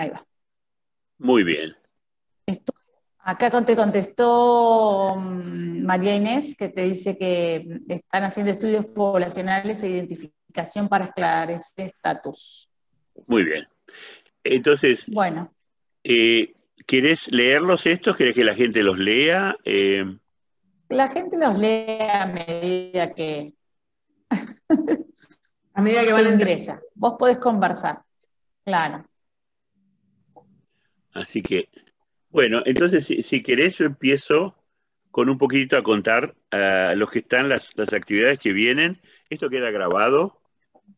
Ahí va. Muy bien. acá te contestó mm, María Inés, que te dice que están haciendo estudios poblacionales e identificación para esclarecer estatus. Muy bien. Entonces, bueno. Eh, ¿Quieres leerlos estos? ¿Querés que la gente los lea? Eh, la gente los lea a medida que... a medida que van... Ingresa. Vos podés conversar. Claro. Así que, bueno, entonces si, si querés yo empiezo con un poquito a contar a ah, los que están las, actividades que vienen. Esto queda grabado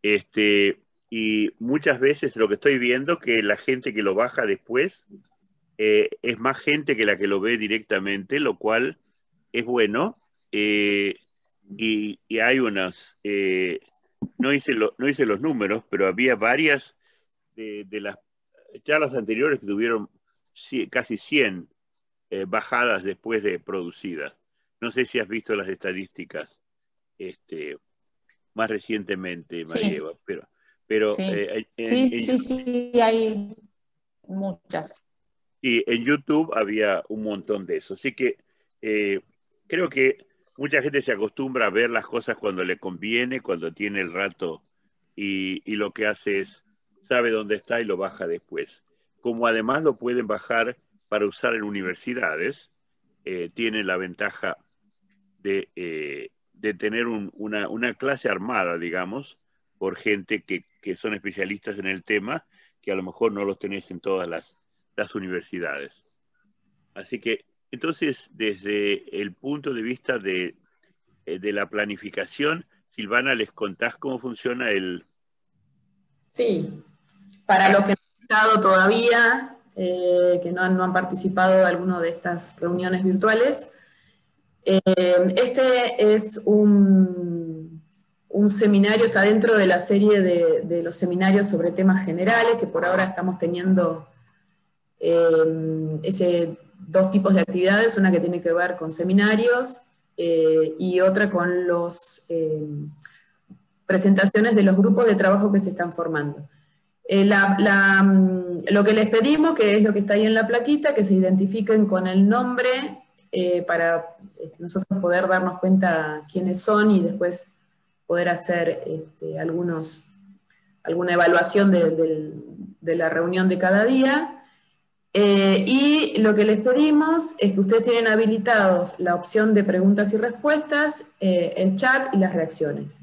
este, y muchas veces lo que estoy viendo que la gente que lo baja después eh, es más gente que la que lo ve directamente, lo cual es bueno. Eh, y, hay unas, eh, no, hice no hice los números, pero había varias de, de las charlas anteriores que tuvieron casi 100 eh, bajadas después de producidas. No sé si has visto las estadísticas este, más recientemente, Marieva, sí. pero, pero sí. Eh, sí, sí, hay muchas. Y en YouTube había un montón de eso. Así que eh, creo que mucha gente se acostumbra a ver las cosas cuando le conviene, cuando tiene el rato, y lo que hace es sabe dónde está y lo baja después. Como además lo pueden bajar para usar en universidades, eh, tiene la ventaja de, eh, tener una, clase armada, digamos, por gente que, son especialistas en el tema, que a lo mejor no los tenés en todas las, universidades. Así que, entonces, desde el punto de vista de, eh, de la planificación, Silvana, ¿les contás cómo funciona el... Sí, para los que no han estado todavía, eh, que no han, participado de alguna de estas reuniones virtuales, eh, este es un, seminario, está dentro de la serie de, los seminarios sobre temas generales, que por ahora estamos teniendo eh, dos tipos de actividades, una que tiene que ver con seminarios y otra con las presentaciones de los grupos de trabajo que se están formando. Eh, mm, lo que les pedimos, que es lo que está ahí en la plaquita, que se identifiquen con el nombre eh, para este, nosotros poder darnos cuenta quiénes son y después poder hacer este, alguna evaluación de, la reunión de cada día. Eh, y lo que les pedimos es que ustedes tienen habilitados la opción de preguntas y respuestas, el chat y las reacciones.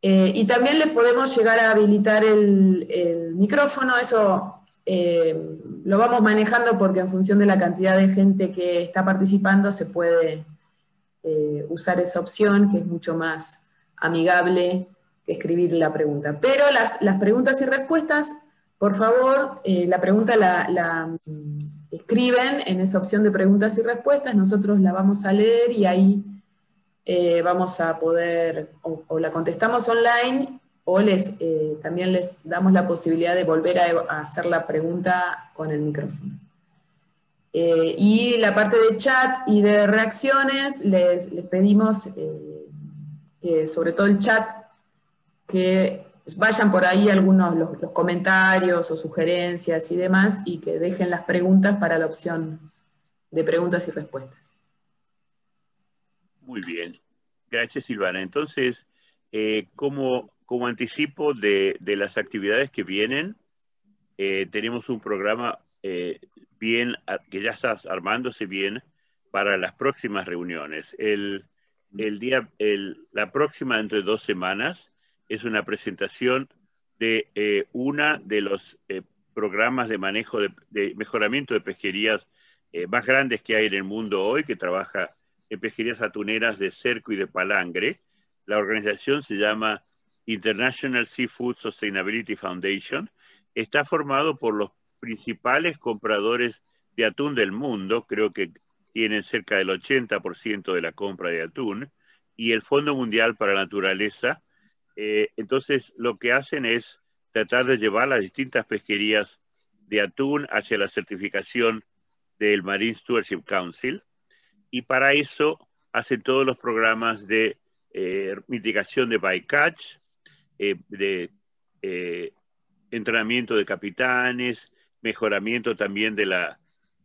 Eh, y también le podemos llegar a habilitar el, micrófono, eso eh, lo vamos manejando porque en función de la cantidad de gente que está participando se puede eh, usar esa opción que es mucho más amigable que escribir la pregunta. Pero las, preguntas y respuestas, por favor, la pregunta la mm, escriben en esa opción de preguntas y respuestas, nosotros la vamos a leer y ahí eh, vamos a poder, o, la contestamos online, o les, eh, también les damos la posibilidad de volver a, hacer la pregunta con el micrófono. Eh, y la parte de chat y de reacciones, les, pedimos que sobre todo el chat, que vayan por ahí algunos los, comentarios o sugerencias y demás, y que dejen las preguntas para la opción de preguntas y respuestas. Muy bien. Gracias, Silvana. Entonces, eh, como, como, anticipo de, las actividades que vienen, eh, tenemos un programa eh, bien, que ya está armándose bien para las próximas reuniones. El, día, el, la próxima, entre dos semanas, es una presentación de una de los programas de manejo de, de mejoramiento de pesquerías más grandes que hay en el mundo hoy, que trabaja en pesquerías atuneras de Cerco y de Palangre. La organización se llama International Seafood Sustainability Foundation. Está formado por los principales compradores de atún del mundo, creo que tienen cerca del 80% de la compra de atún, y el Fondo Mundial para la Naturaleza. Eh, entonces, lo que hacen es tratar de llevar las distintas pesquerías de atún hacia la certificación del Marine Stewardship Council y para eso hacen todos los programas de eh, mitigación de bycatch, eh, de eh, entrenamiento de capitanes, mejoramiento también de las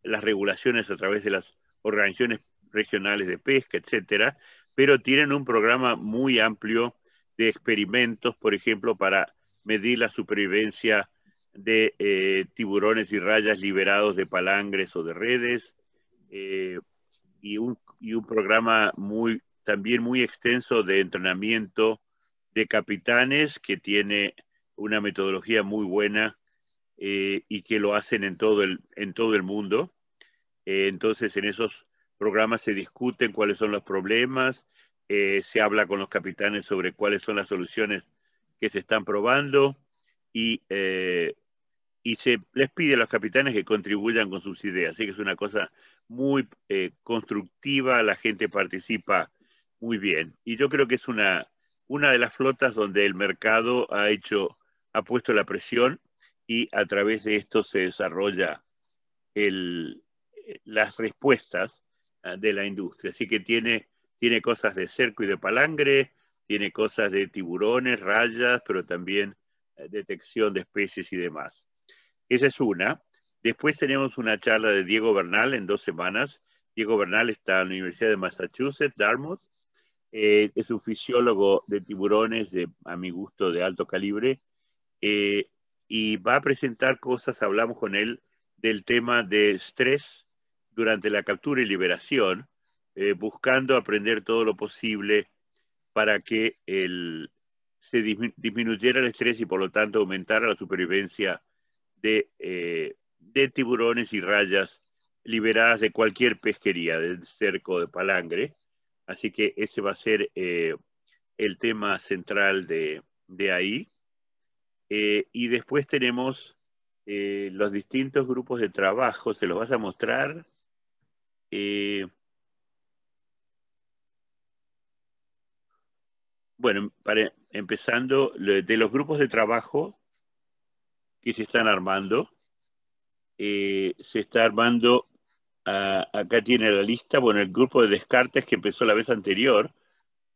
regulaciones a través de las organizaciones regionales de pesca, etcétera, pero tienen un programa muy amplio de experimentos, por ejemplo, para medir la supervivencia de tiburones y rayas liberados de palangres o de redes, y un, programa muy, también muy extenso de entrenamiento de capitanes que tiene una metodología muy buena eh, y que lo hacen en todo el, en todo el mundo. Eh, entonces, en esos programas se discuten cuáles son los problemas, eh, se habla con los capitanes sobre cuáles son las soluciones que se están probando y, y se les pide a los capitanes que contribuyan con sus ideas. Así que es una cosa muy eh, constructiva, la gente participa muy bien. Y yo creo que es una, una de las flotas donde el mercado ha, hecho, ha puesto la presión y a través de esto se desarrolla las respuestas ah, de la industria. Así que tiene, tiene cosas de cerco y de palangre, tiene cosas de tiburones, rayas, pero también eh, detección de especies y demás. Esa es una. Después tenemos una charla de Diego Bernal en dos semanas. Diego Bernal está en la Universidad de Massachusetts, Dartmouth. Eh, es un fisiólogo de tiburones, de, a mi gusto, de alto calibre. Eh, y va a presentar cosas, hablamos con él, del tema de estrés durante la captura y liberación, eh, buscando aprender todo lo posible para que se disminuyera el estrés y por lo tanto aumentara la supervivencia de de tiburones y rayas liberadas de cualquier pesquería, del cerco de palangre. Así que ese va a ser eh, el tema central de, ahí. Eh, y después tenemos eh, los distintos grupos de trabajo, se los vas a mostrar. bueno, para, empezando de los grupos de trabajo que se están armando. Eh, se está armando, ah, acá tiene la lista, bueno, el grupo de descartes que empezó la vez anterior,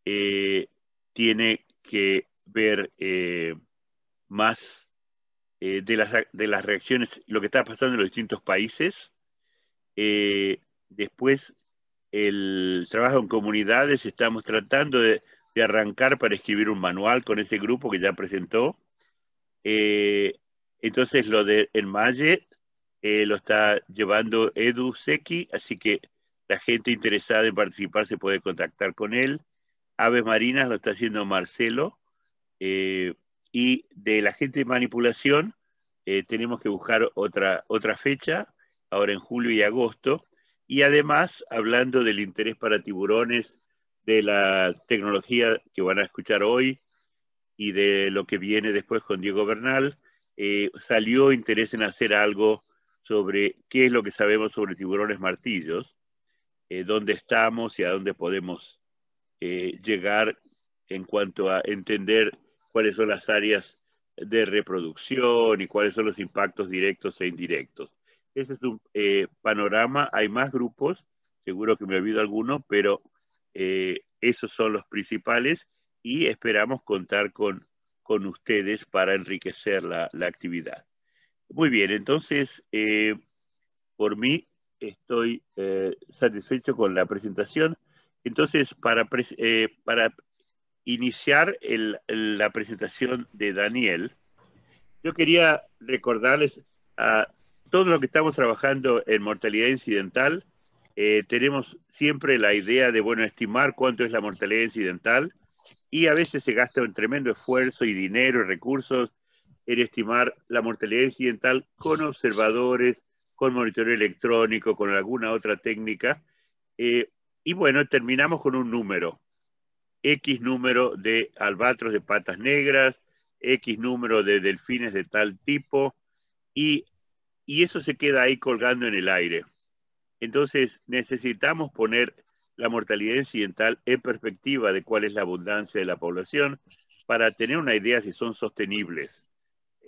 eh, tiene que ver eh, más de, las, de las reacciones, lo que está pasando en los distintos países. después, el trabajo en comunidades, estamos tratando de, arrancar para escribir un manual con ese grupo que ya presentó. entonces, lo de El eh, lo está llevando Edu Seki, así que la gente interesada en participar se puede contactar con él. Aves Marinas lo está haciendo Marcelo. Eh, y de la gente de manipulación eh, tenemos que buscar otra, otra fecha, ahora en julio y agosto. Y además, hablando del interés para tiburones, de la tecnología que van a escuchar hoy y de lo que viene después con Diego Bernal, salió interés en hacer algo sobre qué es lo que sabemos sobre tiburones martillos, eh, dónde estamos y a dónde podemos eh, llegar en cuanto a entender cuáles son las áreas de reproducción y cuáles son los impactos directos e indirectos. Ese es un eh, panorama. Hay más grupos, seguro que me olvido algunos pero esos son los principales y esperamos contar con, con ustedes para enriquecer la actividad. Muy bien, entonces, eh, por mí estoy eh, satisfecho con la presentación. Entonces, para, eh, para iniciar la presentación de Daniel, yo quería recordarles a todos los que estamos trabajando en mortalidad incidental, tenemos siempre la idea de, bueno, estimar cuánto es la mortalidad incidental y a veces se gasta un tremendo esfuerzo y dinero y recursos en estimar la mortalidad incidental con observadores, con monitoreo electrónico, con alguna otra técnica. Eh, y bueno, terminamos con un número. X número de albatros de patas negras, X número de delfines de tal tipo, y, y eso se queda ahí colgando en el aire. Entonces necesitamos poner la mortalidad incidental en perspectiva de cuál es la abundancia de la población para tener una idea si son sostenibles.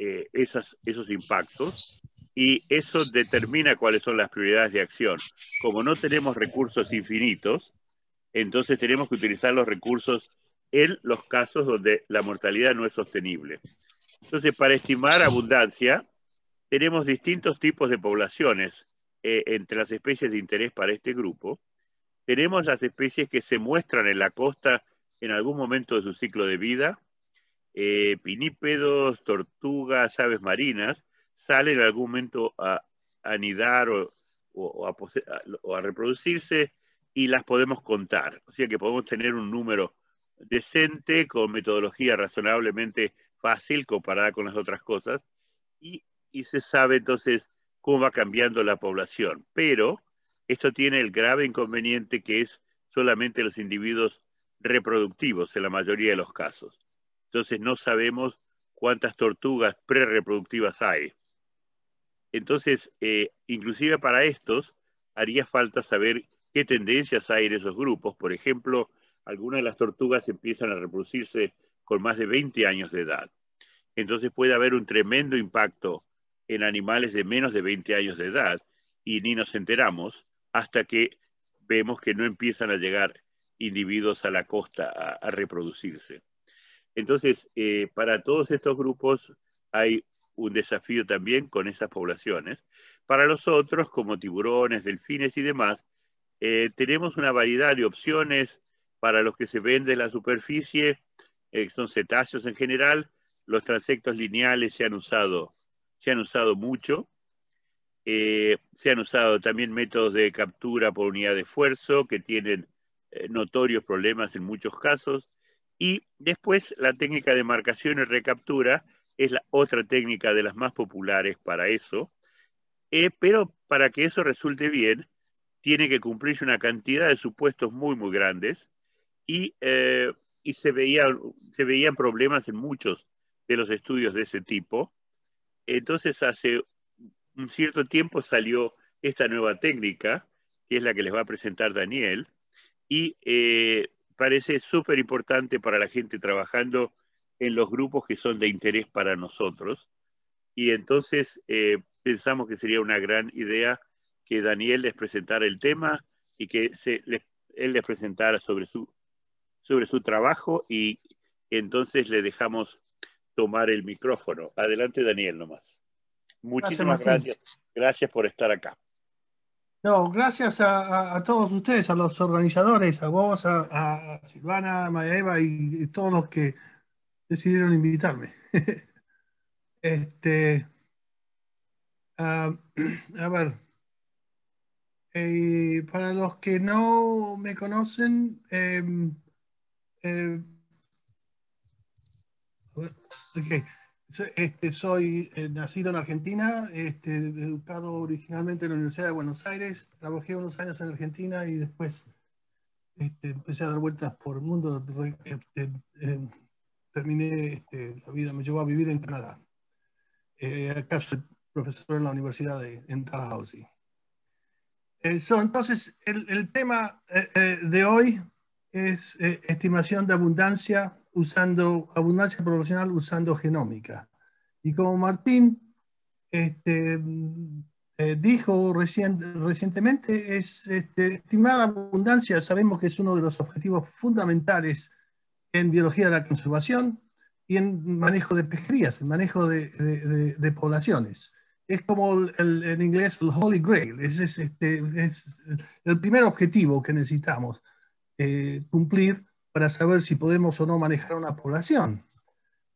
Eh, esos impactos y eso determina cuáles son las prioridades de acción. Como no tenemos recursos infinitos, entonces tenemos que utilizar los recursos en los casos donde la mortalidad no es sostenible. Entonces, para estimar abundancia, tenemos distintos tipos de poblaciones eh, entre las especies de interés para este grupo. Tenemos las especies que se muestran en la costa en algún momento de su ciclo de vida, eh, pinípedos, tortugas, aves marinas, salen en algún momento a anidar o, a, reproducirse y las podemos contar. O sea que podemos tener un número decente con metodología razonablemente fácil comparada con las otras cosas y, se sabe entonces cómo va cambiando la población. Pero esto tiene el grave inconveniente que es solamente los individuos reproductivos en la mayoría de los casos. Entonces no sabemos cuántas tortugas prereproductivas hay. Entonces, eh, inclusive para estos, haría falta saber qué tendencias hay en esos grupos. Por ejemplo, algunas de las tortugas empiezan a reproducirse con más de 20 años de edad. Entonces puede haber un tremendo impacto en animales de menos de 20 años de edad y ni nos enteramos hasta que vemos que no empiezan a llegar individuos a la costa a reproducirse. Entonces, eh, para todos estos grupos hay un desafío también con esas poblaciones. Para los otros, como tiburones, delfines y demás, eh, tenemos una variedad de opciones para los que se ven la superficie, eh, son cetáceos en general, los transectos lineales se han usado, se han usado mucho, se han usado también métodos de captura por unidad de esfuerzo que tienen notorios problemas en muchos casos, y después la técnica de marcación y recaptura es la otra técnica de las más populares para eso. Eh, pero para que eso resulte bien, tiene que cumplirse una cantidad de supuestos muy, muy grandes y, eh, y se, veía, se veían problemas en muchos de los estudios de ese tipo. Entonces, hace un cierto tiempo salió esta nueva técnica, que es la que les va a presentar Daniel, y eh, parece súper importante para la gente trabajando en los grupos que son de interés para nosotros. Y entonces eh, pensamos que sería una gran idea que Daniel les presentara el tema y que se, le, él les presentara sobre su, sobre su trabajo y entonces le dejamos tomar el micrófono. Adelante Daniel nomás. Muchísimas gracias. Gracias por estar acá. No, gracias a, todos ustedes, a los organizadores, a vos, a, Silvana, a Maeva y, y, todos los que decidieron invitarme. este, ah, a ver, eh, para los que no me conocen, em, eh, a ver, okay. Este, soy eh, nacido en Argentina, este, educado originalmente en la Universidad de Buenos Aires, trabajé unos años en Argentina y después este, empecé a dar vueltas por el mundo. Este, em, terminé, la vida me llevó a vivir en Canadá. Eh, acá soy profesor en la Universidad de en Tallahassee. Eh, entonces, el, el tema eh, de hoy es estimación de abundancia usando abundancia poblacional usando genómica. Y como Martín este, mm, eh, dijo recientemente, es este, estimar abundancia, sabemos que es uno de los objetivos fundamentales en biología de la conservación y en manejo de pesquerías, en manejo de, poblaciones. Es como el, en inglés el Holy Grail, es, es, este, es el primer objetivo que necesitamos eh, cumplir para saber si podemos o no manejar una población.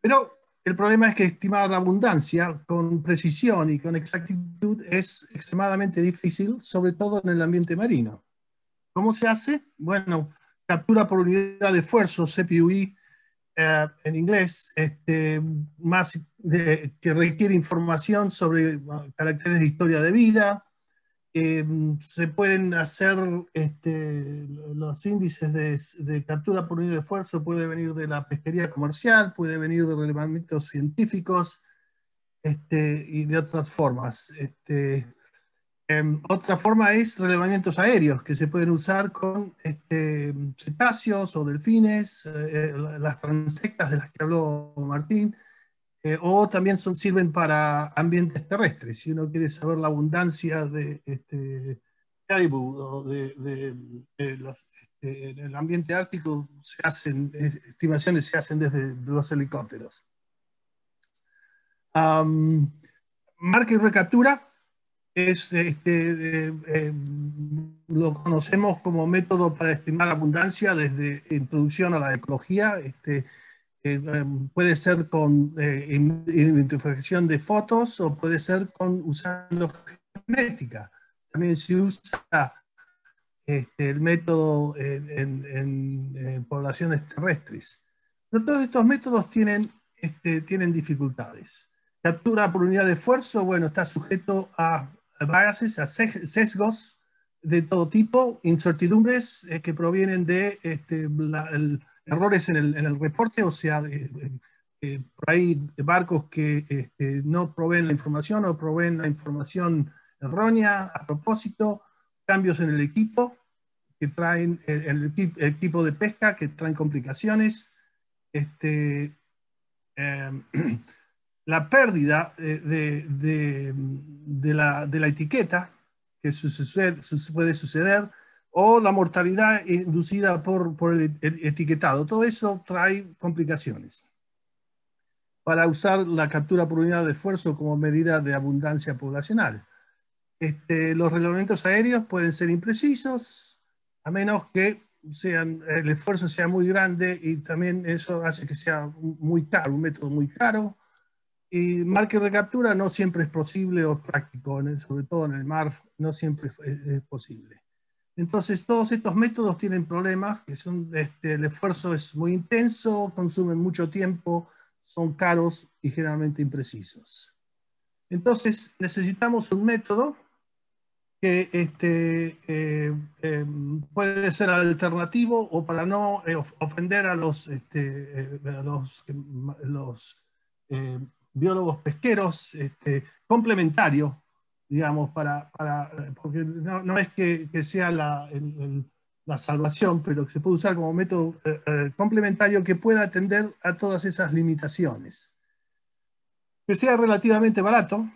Pero el problema es que estimar la abundancia con precisión y con exactitud es extremadamente difícil, sobre todo en el ambiente marino. ¿Cómo se hace? Bueno, captura por unidad de esfuerzo, CPUI, eh, en inglés, este, más que requiere información sobre caracteres de historia de vida, Em, se pueden hacer este, los índices de, captura por unidad de esfuerzo, puede venir de la pesquería comercial, puede venir de relevamientos científicos este, y de otras formas. Este, em, otra forma es relevamientos aéreos, que se pueden usar con cetáceos o delfines, eh, eh, las transectas de las que habló Martín, eh, o también son, sirven para ambientes terrestres. Si uno quiere saber la abundancia de este, de, este, el ambiente ártico, se hacen estimaciones se hacen desde los helicópteros. Um, marca y recaptura es, este, eh, eh, lo conocemos como método para estimar abundancia desde introducción a la ecología. Este, eh, em, puede ser con eh, identificación de fotos o puede ser con usando genética. También se usa este, el método en, poblaciones terrestres. Pero todos estos métodos tienen, este, tienen dificultades. Captura por unidad de esfuerzo, bueno, está sujeto a biases, a sesgos de todo tipo, incertidumbres eh, que provienen de este, errores en el, reporte, o sea, eh, por ahí barcos que este, no proveen la información o proveen la información errónea a propósito, cambios en el equipo que traen el, de pesca que traen complicaciones, este, em, la pérdida de, la, etiqueta que sucede, puede suceder o la mortalidad inducida por, e-, el etiquetado. Todo eso trae complicaciones. Para usar la captura por unidad de esfuerzo como medida de abundancia poblacional. Este, los reglamentos aéreos pueden ser imprecisos, a menos que sean, el esfuerzo sea muy grande y también eso hace que sea muy caro, un método muy caro. Y marca y recaptura no siempre es posible o práctico, sobre todo en el mar, no siempre es posible. Entonces, todos estos métodos tienen problemas, que son, este, el esfuerzo es muy intenso, consumen mucho tiempo, son caros y generalmente imprecisos. Entonces, necesitamos un método que este, eh, eh, puede ser alternativo o para no eh, ofender a los, este, los biólogos pesqueros, este, complementarios, digamos, para, porque no, es que, sea la, salvación, pero que se puede usar como método eh, eh, complementario que pueda atender a todas esas limitaciones. Que sea relativamente barato,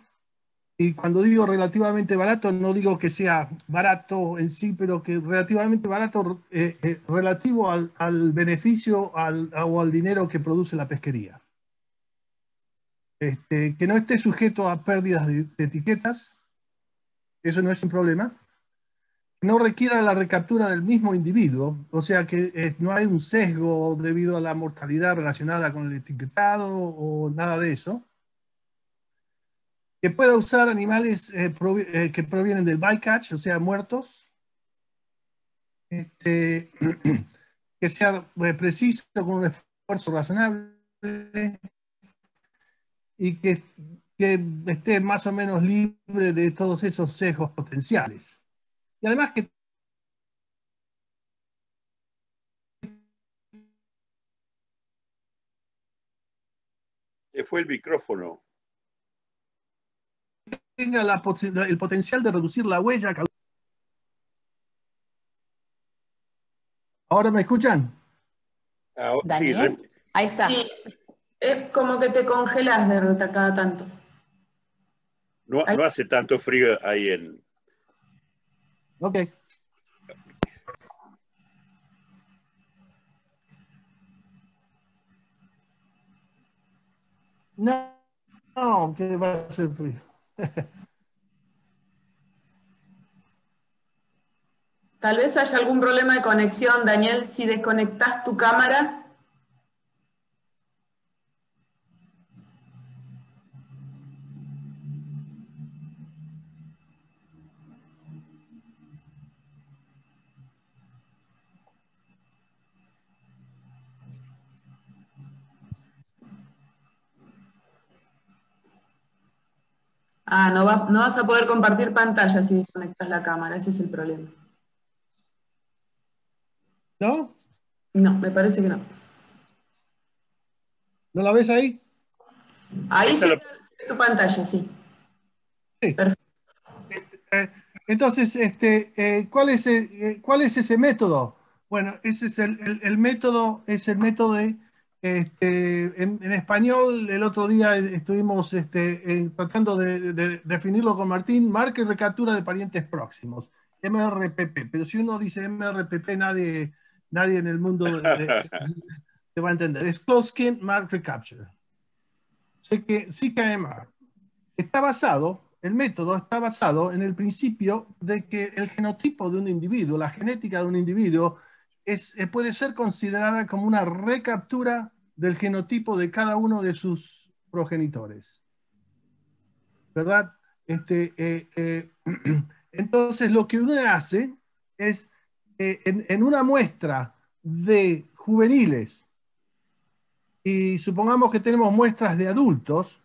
y cuando digo relativamente barato, no digo que sea barato en sí, pero que relativamente barato eh, relativo al, beneficio o al dinero que produce la pesquería. Este, que no esté sujeto a pérdidas de etiquetas, eso no es un problema, no requiera la recaptura del mismo individuo, o sea que eh, no hay un sesgo debido a la mortalidad relacionada con el etiquetado o nada de eso, que pueda usar animales eh, eh, que provienen del bycatch, o sea, muertos, este, que sea preciso con un esfuerzo razonable y que que esté más o menos libre de todos esos sesgos potenciales. Y además que fue el micrófono. Tenga la, el potencial de reducir la huella. ¿Ahora me escuchan? Ahí está. Es como que te congelas de cada tanto. No, hace tanto frío ahí en... Ok. No, no, que va a ser frío. Tal vez haya algún problema de conexión, Daniel, si desconectas tu cámara. Ah, no, vas a poder compartir pantalla si desconectas la cámara, ese es el problema. ¿No? No, me parece que no. ¿No la ves ahí? Ahí sí, tu pantalla, sí. Sí. Perfecto. Este, eh, entonces, este, eh, ¿cuál, es, eh, ¿cuál es ese método? Bueno, ese es el método, es el método de este, en, español, el otro día estuvimos este, tratando de, definirlo con Martín, marca Recaptura de parientes próximos, MRPP, pero si uno dice MRPP, nadie, nadie en el mundo te va a entender. Es Close Kin Mark Recapture. Sé que CKMR está basado, el método está basado en el principio de que el genotipo de un individuo, la genética de un individuo, eh, puede ser considerada como una recaptura del genotipo de cada uno de sus progenitores. ¿Verdad? Este, eh, eh, entonces, lo que uno hace es, en una muestra de juveniles, y supongamos que tenemos muestras de adultos,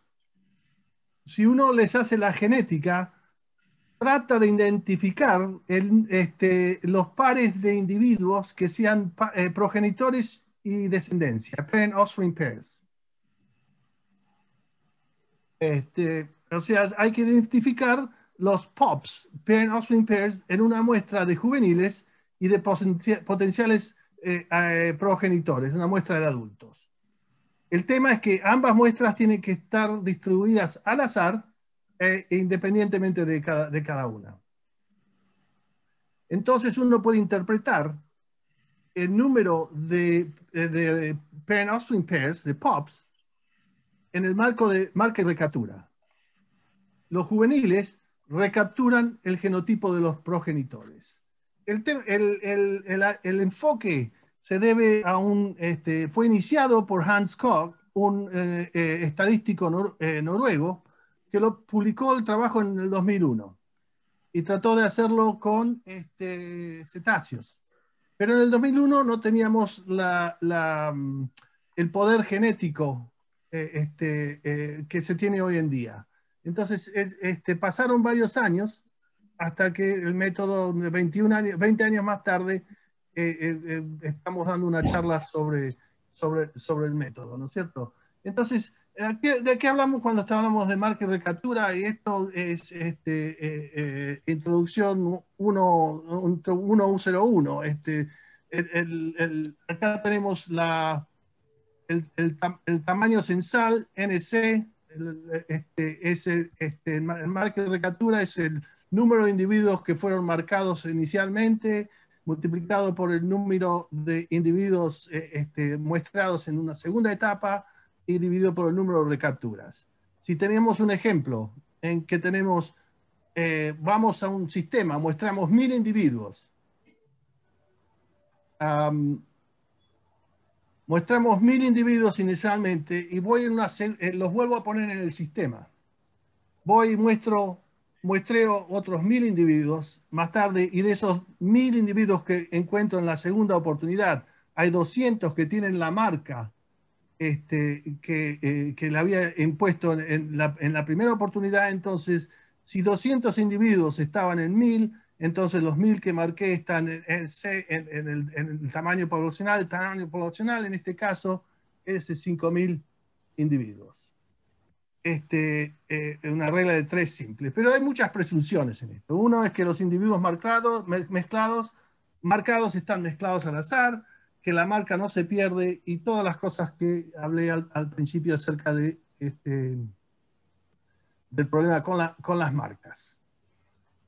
si uno les hace la genética trata de identificar este, los pares de individuos que sean eh, progenitores y descendencia, parent offspring pairs. Este, o sea, hay que identificar los POPs, parent offspring pairs, en una muestra de juveniles y de potenciales eh, eh, progenitores, una muestra de adultos. El tema es que ambas muestras tienen que estar distribuidas al azar eh, independientemente de cada, una. Entonces uno puede interpretar el número de, eh, de, offspring pairs, de POPs, en el marco de marca y recaptura. Los juveniles recapturan el genotipo de los progenitores. El, enfoque se debe a un, este, fue iniciado por Hans Koch, un eh, estadístico noruego, que lo publicó el trabajo en el 2001 y trató de hacerlo con este, cetáceos. Pero en el 2001 no teníamos la, mm, el poder genético eh, este, eh, que se tiene hoy en día. Entonces este, pasaron varios años hasta que el método, 21 años, 20 años más tarde, eh, estamos dando una charla sobre, sobre, sobre el método, ¿no es cierto? Entonces, ¿De qué hablamos cuando hablamos de marca y Y esto es este, eh, eh, introducción 1.1.0.1. Este, acá tenemos el, tamaño censal, NC, El este, es marca y recatura es el número de individuos que fueron marcados inicialmente, multiplicado por el número de individuos eh, muestrados en una segunda etapa, y dividido por el número de recapturas. Si tenemos un ejemplo en que tenemos, eh, vamos a un sistema, mostramos mil individuos. muestramos mostramos mil individuos inicialmente y voy eh, los vuelvo a poner en el sistema. Voy y muestro, muestreo otros mil individuos más tarde y de esos mil individuos que encuentro en la segunda oportunidad, hay 200 que tienen la marca este, que, eh, que, le había impuesto en la, primera oportunidad, entonces, si 200 individuos estaban en 1000, entonces los 1000 que marqué están en, el, tamaño poblacional, el tamaño poblacional en este caso es de 5000 individuos. Este, eh, una regla de tres simples, pero hay muchas presunciones en esto. Uno es que los individuos marcados, mezclados, marcados están mezclados al azar, que la marca no se pierde y todas las cosas que hablé al, principio acerca de este, del problema con, con las marcas.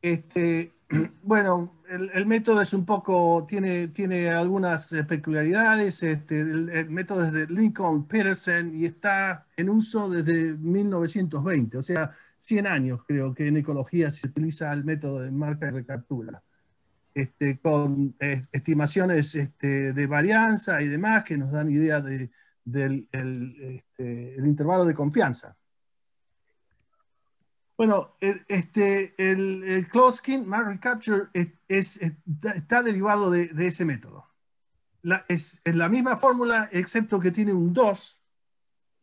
Este, bueno, el, método es un poco, tiene, tiene algunas peculiaridades. Este, el, el, método es de Lincoln Peterson y está en uso desde 1920, o sea, 100 años creo que en ecología se utiliza el método de marca y recaptura. Este, con eh, estimaciones este, de varianza y demás que nos dan idea del este, intervalo de confianza. Bueno, el, este, el, el Recapture es, está derivado de, ese método. es, la misma fórmula, excepto que tiene un 2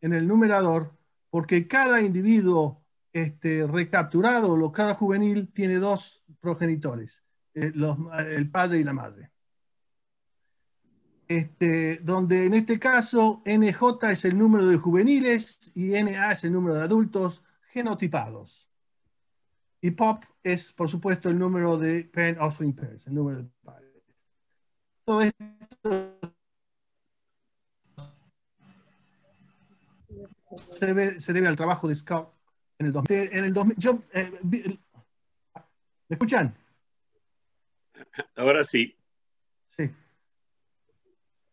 en el numerador, porque cada individuo recapturado o cada juvenil tiene dos progenitores. Eh, el padre y la madre. Este, donde en este caso NJ es el número de juveniles y NA es el número de adultos genotipados. Y POP es, por supuesto, el número de parents offspring pairs, el número de padres. Todo esto se debe, al trabajo de Scott en el 2000. En el 2000 eh, ¿Me escuchan? Ahora sí. Sí.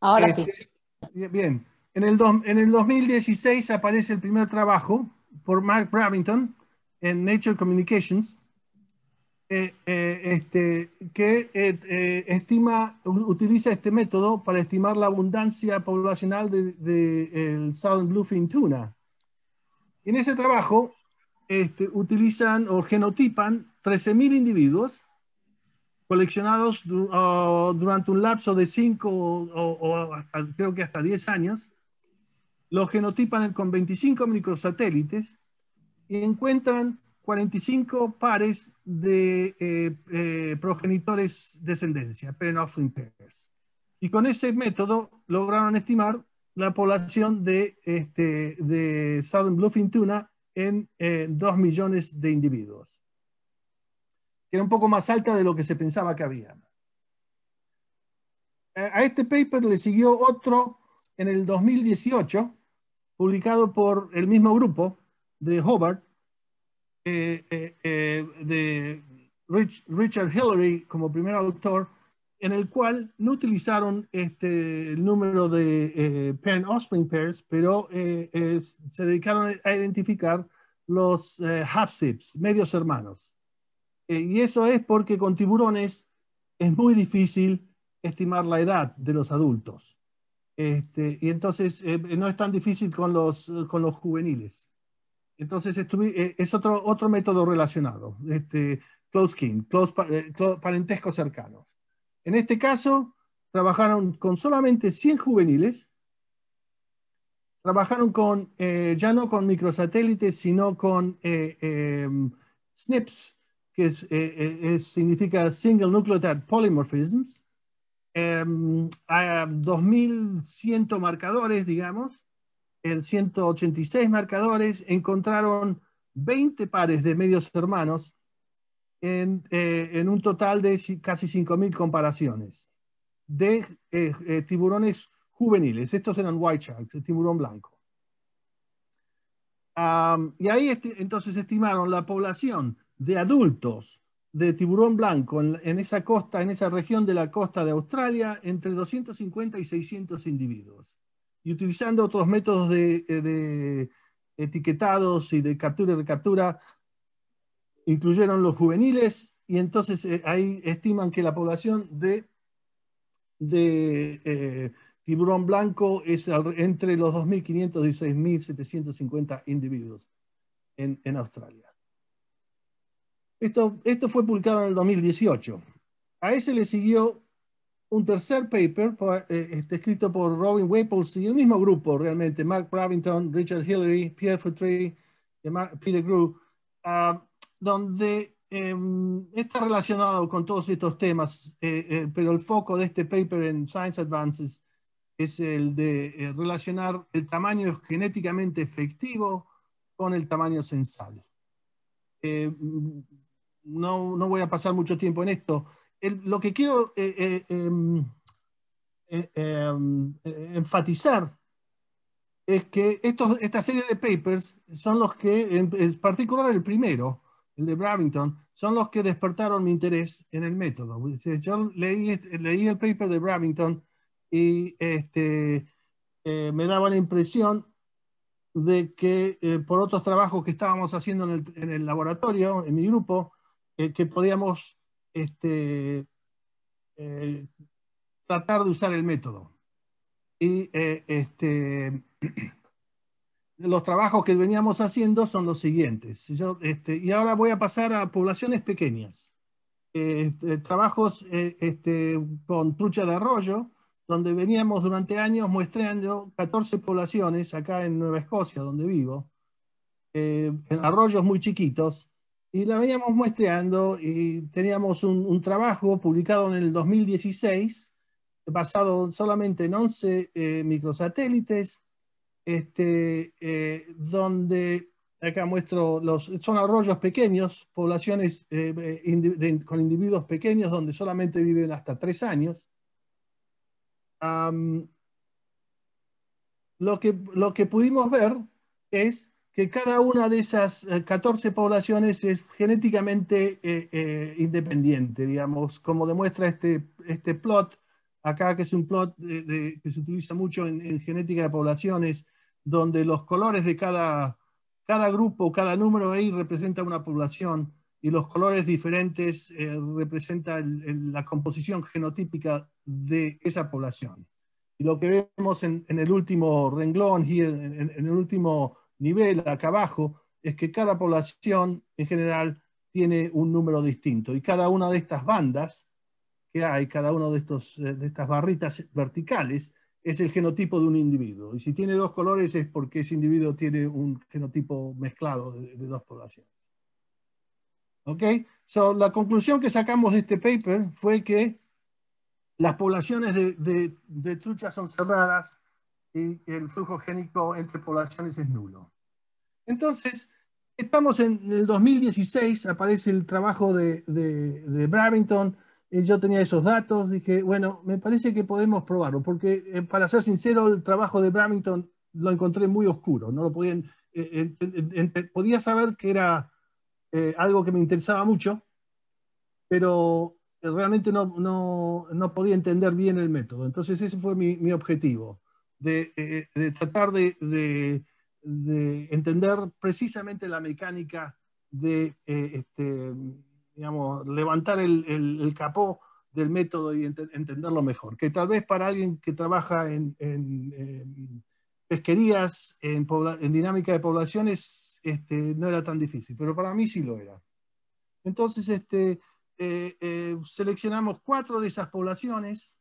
Ahora sí. Este, bien. En el, en el 2016 aparece el primer trabajo por Mark Bravington en Nature Communications, eh, eh, este, que eh, estima, utiliza este método para estimar la abundancia poblacional del de, Southern Bluefin Tuna. En ese trabajo este, utilizan o genotipan 13.000 individuos coleccionados durante un lapso de 5 o, creo que hasta 10 años, los genotipan con 25 microsatélites y encuentran 45 pares de eh, eh, progenitores descendencia, pero no pairs. Y con ese método lograron estimar la población de, este, de Southern Bluefin Tuna en 2 eh, millones de individuos que era un poco más alta de lo que se pensaba que había. A este paper le siguió otro en el 2018, publicado por el mismo grupo de Hobart, eh, eh, eh, de Richard Hillary como primer autor, en el cual no utilizaron este, el número de parent offspring pairs, pero se dedicaron a identificar los half-sips, medios hermanos. Eh, y eso es porque con tiburones es muy difícil estimar la edad de los adultos. Este, y entonces eh, eh, no es tan difícil con los, con los juveniles. Entonces es otro, otro método relacionado, este, close kin, parentesco cercano. En este caso, trabajaron con solamente 100 juveniles, trabajaron con, ya no con microsatélites, sino con SNPs, que eh, eh, significa Single Nucleotide Polymorphisms, em, a 2.100 em, marcadores, digamos, en 186 marcadores, encontraron 20 pares de medios hermanos en, eh, un total de casi 5.000 comparaciones de tiburones juveniles. Estos eran white sharks, el tiburón blanco. y ahí entonces estimaron la población de adultos de tiburón blanco en, esa costa, en esa región de la costa de Australia, entre 250 y 600 individuos. Y utilizando otros métodos de, eh, de etiquetados y de captura y recaptura, incluyeron los juveniles y entonces eh, ahí estiman que la población de, de eh, tiburón blanco es entre los 2.500 y 6.750 individuos en Australia. Esto, esto fue publicado en el 2018. A ese le siguió un tercer paper eh, este, escrito por Robin Waples y el mismo grupo realmente, Mark Bravington, Richard Hillary, Pierre Foutry, Peter Grew, ah, donde em, está relacionado con todos estos temas, eh, eh, pero el foco de este paper en Science Advances es el de relacionar el tamaño genéticamente efectivo con el tamaño sensal no, voy a pasar mucho tiempo en esto. lo que quiero eh, eh, em, eh, em, enfatizar es que estos, esta serie de papers son los que, en, particular el primero, el de Bravington, son los que despertaron mi interés en el método. Yo leí, el paper de Bravington y este, me daba la impresión de que por otros trabajos que estábamos haciendo en el, laboratorio, en mi grupo, que podíamos este, eh, tratar de usar el método. Y eh, este, los trabajos que veníamos haciendo son los siguientes. Este, y ahora voy a pasar a poblaciones pequeñas. Eh, este, trabajos este, con trucha de arroyo, donde veníamos durante años muestreando 14 poblaciones acá en Nueva Escocia, donde vivo, en arroyos muy chiquitos, y la veníamos muestreando y teníamos un, trabajo publicado en el 2016 basado solamente en 11 eh, microsatélites, este, eh, donde acá muestro, los, son arroyos pequeños, poblaciones eh, con individuos pequeños donde solamente viven hasta tres años. lo, que, lo que pudimos ver es que cada una de esas 14 eh, poblaciones es genéticamente eh, eh, independiente, digamos, como demuestra este, este plot acá, que es un plot que se utiliza mucho en, genética de poblaciones, donde los colores de cada, cada grupo, cada número ahí representa una población y los colores diferentes representan la composición genotípica de esa población. Y lo que vemos en, el último renglón, here, en, en el último nivel acá abajo es que cada población en general tiene un número distinto y cada una de estas bandas que hay, cada una de, eh, de estas barritas verticales, es el genotipo de un individuo. Y si tiene dos colores es porque ese individuo tiene un genotipo mezclado de, dos poblaciones. ¿Ok? So, la conclusión que sacamos de este paper fue que las poblaciones de, de truchas son cerradas y el flujo génico entre poblaciones es nulo. Entonces, estamos en el 2016, aparece el trabajo de, de, eh, yo tenía esos datos, dije, bueno, me parece que podemos probarlo, porque eh, para ser sincero, el trabajo de Bramington lo encontré muy oscuro, no lo podía, eh, podía saber que era algo que me interesaba mucho, pero realmente no, no, podía entender bien el método. Entonces ese fue mi, objetivo, de, tratar de, de entender precisamente la mecánica de eh, este, levantar el, capó del método y entenderlo mejor. Que tal vez para alguien que trabaja en, pesquerías, en, dinámica de poblaciones, este, no era tan difícil, pero para mí sí lo era. Entonces, este, eh, eh, seleccionamos cuatro de esas poblaciones,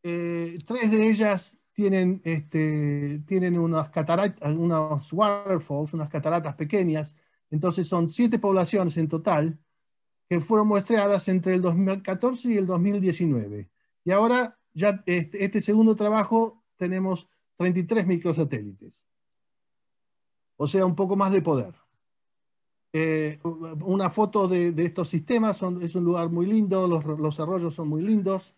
tres de ellas tienen, este, tienen unas cataratas, unas waterfalls, unas cataratas pequeñas. Entonces son siete poblaciones en total que fueron muestreadas entre el 2014 y el 2019. Y ahora, ya este, este segundo trabajo, tenemos 33 microsatélites. O sea, un poco más de poder. Eh, una foto de, de estos sistemas, es un lugar muy lindo, los, los arroyos son muy lindos.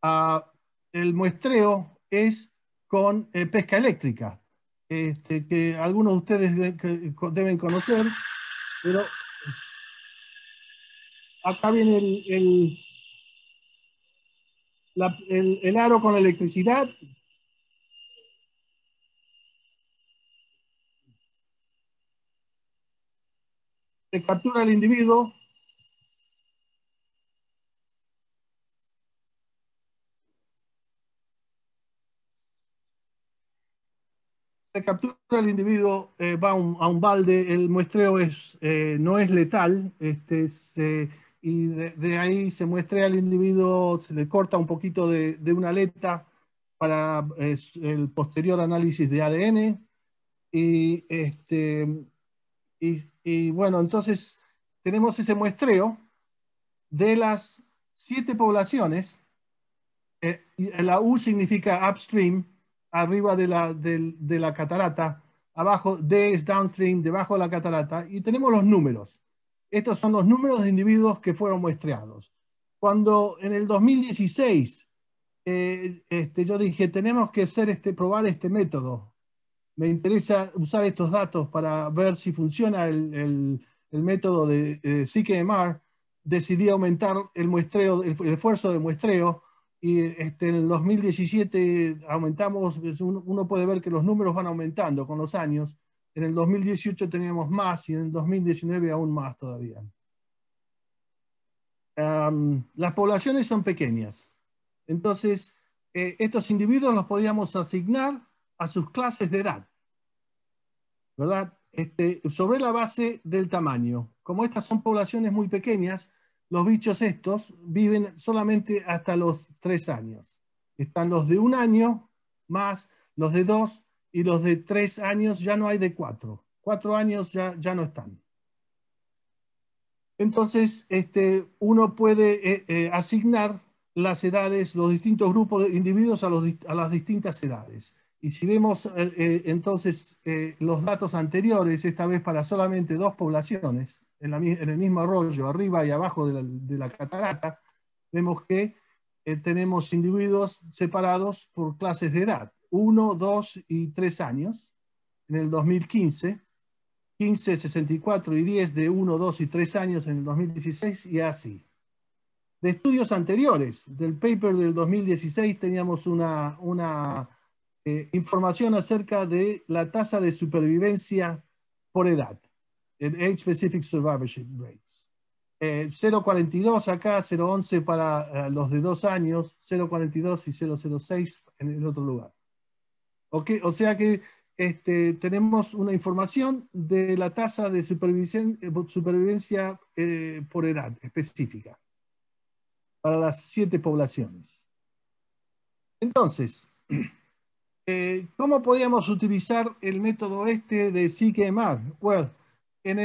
Ah, el muestreo es con eh, pesca eléctrica, este, que algunos de ustedes deben conocer, pero acá viene el, el, aro con electricidad, se captura el individuo se captura al individuo, eh, va a un, balde, el muestreo es, eh, no es letal, este, y de, ahí se muestrea al individuo, se le corta un poquito de, una aleta para eh, el posterior análisis de ADN, y, este, y, y bueno, entonces tenemos ese muestreo de las siete poblaciones, la U significa upstream, arriba de la, de, la catarata, abajo D es downstream, debajo de la catarata, y tenemos los números. Estos son los números de individuos que fueron muestreados. Cuando en el 2016 eh, este, yo dije, tenemos que este, probar este método, me interesa usar estos datos para ver si funciona el, el, método de eh, CKMR, decidí aumentar el, muestreo, el esfuerzo de muestreo y este, en el 2017 aumentamos, uno puede ver que los números van aumentando con los años. En el 2018 teníamos más y en el 2019 aún más todavía. las poblaciones son pequeñas. Entonces, eh, estos individuos los podíamos asignar a sus clases de edad. ¿Verdad? Este, sobre la base del tamaño. Como estas son poblaciones muy pequeñas, los bichos estos viven solamente hasta los tres años. Están los de un año más los de dos y los de tres años ya no hay de cuatro. Cuatro años ya, ya no están. Entonces, este, uno puede eh, eh, asignar las edades, los distintos grupos de individuos a, las distintas edades. Y si vemos eh, entonces los datos anteriores, esta vez para solamente dos poblaciones, en, el mismo arroyo, arriba y abajo de la, catarata, vemos que eh, tenemos individuos separados por clases de edad, 1, 2 y 3 años. En el 2015, 15, 64 y 10 de 1, 2 y 3 años en el 2016 y así. De estudios anteriores, del paper del 2016 teníamos una, una eh, información acerca de la tasa de supervivencia por edad en Age Specific Survivorship Rates. 0.42 eh, acá, 0.11 para eh, los de dos años, 0.42 y 0.06 en el otro lugar. Okay, o sea que este, tenemos una información de la tasa de supervivencia, eh, por edad específica para las siete poblaciones. Entonces, ¿cómo podíamos utilizar el método este de CKMR? Well, en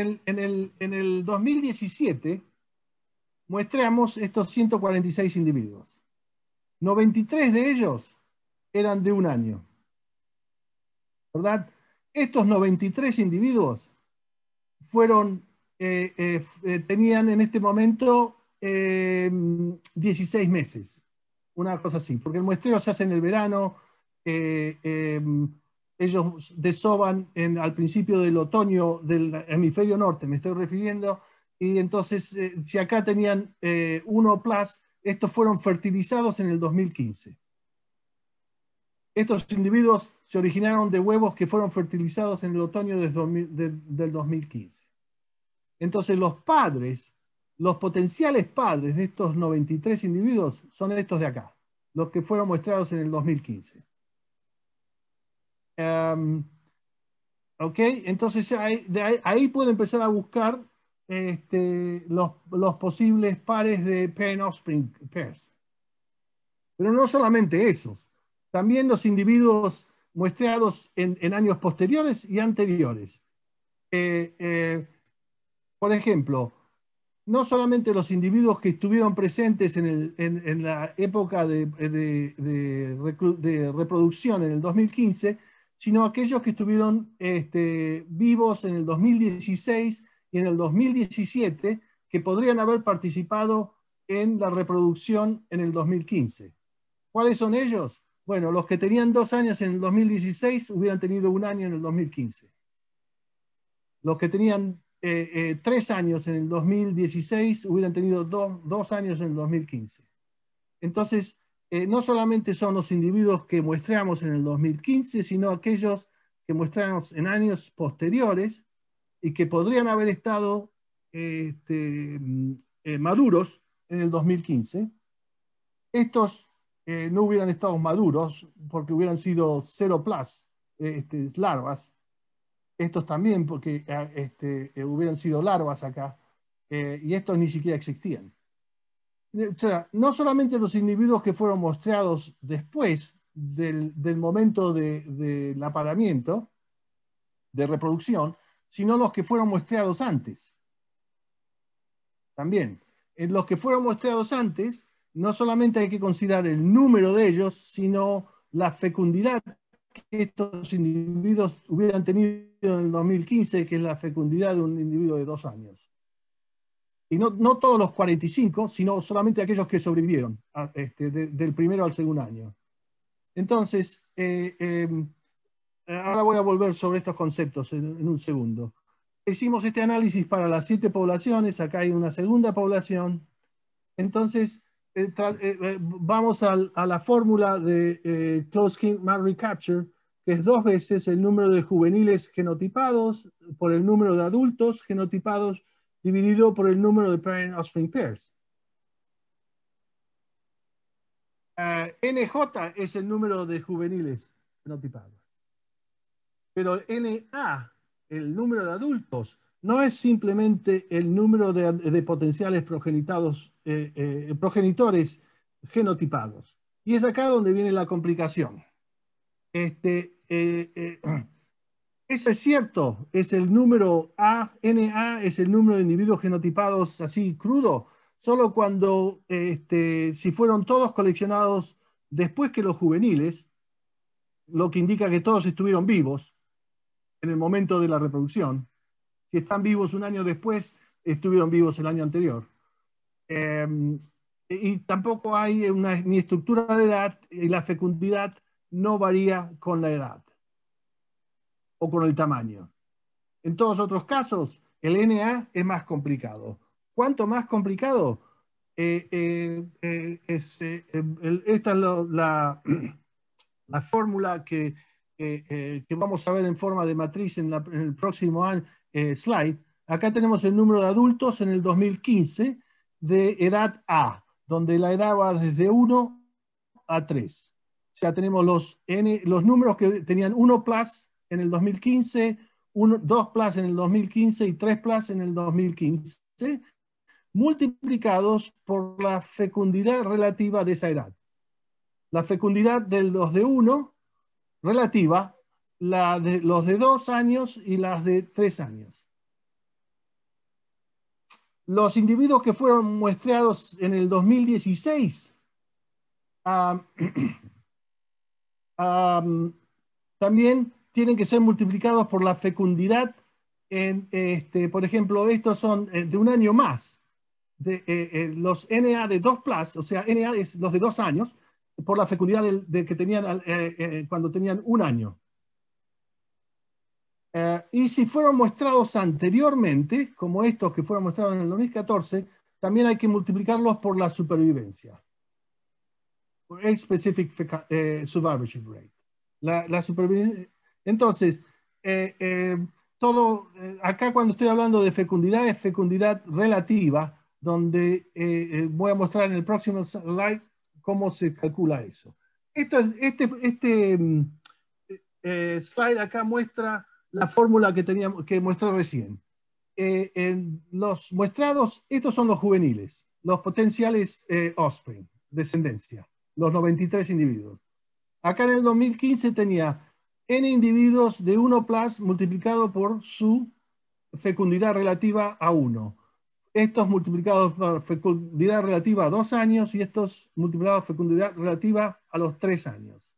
el, 2017 muestreamos estos 146 individuos. 93 de ellos eran de un año. ¿Verdad? Estos 93 individuos fueron, eh, eh, eh, tenían en este momento 16 meses, una cosa así, porque el muestreo se hace en el verano, ellos desoban en, al principio del otoño del hemisferio norte, me estoy refiriendo, y entonces eh, si acá tenían eh, uno plus, estos fueron fertilizados en el 2015. Estos individuos se originaron de huevos que fueron fertilizados en el otoño del 2015. Entonces los padres, los potenciales padres de estos 93 individuos son estos de acá, los que fueron mostrados en el 2015. Em, ok, entonces ahí, puede empezar a buscar este, los, posibles pares de parent offspring pairs. Pero no solamente esos, también los individuos muestreados en, años posteriores y anteriores. Eh, eh, por ejemplo, no solamente los individuos que estuvieron presentes en, la época de, de, reproducción en el 2015, sino aquellos que estuvieron este, vivos en el 2016 y en el 2017, que podrían haber participado en la reproducción en el 2015. ¿Cuáles son ellos? Bueno, los que tenían dos años en el 2016 hubieran tenido un año en el 2015. Los que tenían eh, eh, tres años en el 2016 hubieran tenido dos años en el 2015. Entonces, eh, no solamente son los individuos que muestreamos en el 2015, sino aquellos que muestreamos en años posteriores y que podrían haber estado este, mm, eh, maduros en el 2015. Estos eh, no hubieran estado maduros porque hubieran sido cero plus, este, larvas. Estos también porque este, hubieran sido larvas acá y estos ni siquiera existían. Eh, no solamente los individuos que fueron mostrados después del, momento del de, de aparamiento, de reproducción, sino los que fueron muestreados antes. También, en los que fueron muestreados antes, no solamente hay que considerar el número de ellos, sino la fecundidad que estos individuos hubieran tenido en el 2015, que es la fecundidad de un individuo de dos años y no, no todos los 45, sino solamente aquellos que sobrevivieron este, del primero al segundo año. Entonces, eh, em, ahora voy a volver sobre estos conceptos en, un segundo. Hicimos este análisis para las siete poblaciones, acá hay una segunda población. Entonces, eh, eh, vamos a, la fórmula de Close King Mark Recapture, que es dos veces el número de juveniles genotipados por el número de adultos genotipados dividido por el número de parent offspring pairs. Eh, NJ es el número de juveniles genotipados. Pero NA, el número de adultos, no es simplemente el número de, potenciales progenitados, eh, eh, progenitores genotipados. Y es acá donde viene la complicación. Este, eso es cierto, es el número A, NA es el número de individuos genotipados así crudo, solo cuando este, si fueron todos coleccionados después que los juveniles, lo que indica que todos estuvieron vivos en el momento de la reproducción. Si están vivos un año después, estuvieron vivos el año anterior. Em, y tampoco hay una, ni estructura de edad y la fecundidad no varía con la edad o con el tamaño. En todos otros casos, el NA es más complicado. ¿Cuánto más complicado? Eh, eh, eh, esta es la, fórmula que, vamos a ver en forma de matriz en, el próximo slide. Acá tenemos el número de adultos en el 2015 de edad A, donde la edad va desde 1 a 3. O sea, tenemos los, N, los números que tenían 1 plus, en el 2015, uno, dos plus en el 2015 y tres plazas en el 2015, multiplicados por la fecundidad relativa de esa edad. La fecundidad de los de uno, relativa, la de los de dos años y las de tres años. Los individuos que fueron muestreados en el 2016 ah, ah, también tienen que ser multiplicados por la fecundidad. En, este, por ejemplo, estos son eh, de un año más. De, eh, eh, los NA de 2 plus, o sea, NA es los de dos años, por la fecundidad del, que tenían cuando tenían un año. y si fueron mostrados anteriormente, como estos que fueron mostrados en el 2014, también hay que multiplicarlos por la supervivencia. Por el specific survivorship rate. la supervivencia entonces, eh, eh, todo, eh, acá cuando estoy hablando de fecundidad, es fecundidad relativa, donde voy a mostrar en el próximo slide cómo se calcula eso. Esto, este este mm, slide acá muestra la fórmula que, teníamos, que mostré recién. en los muestrados, estos son los juveniles, los potenciales offspring, descendencia, los 93 individuos. Acá en el 2015 tenía n individuos de 1 plus multiplicado por su fecundidad relativa a 1. Estos multiplicados por fecundidad relativa a 2 años y estos multiplicados por fecundidad relativa a los 3 años.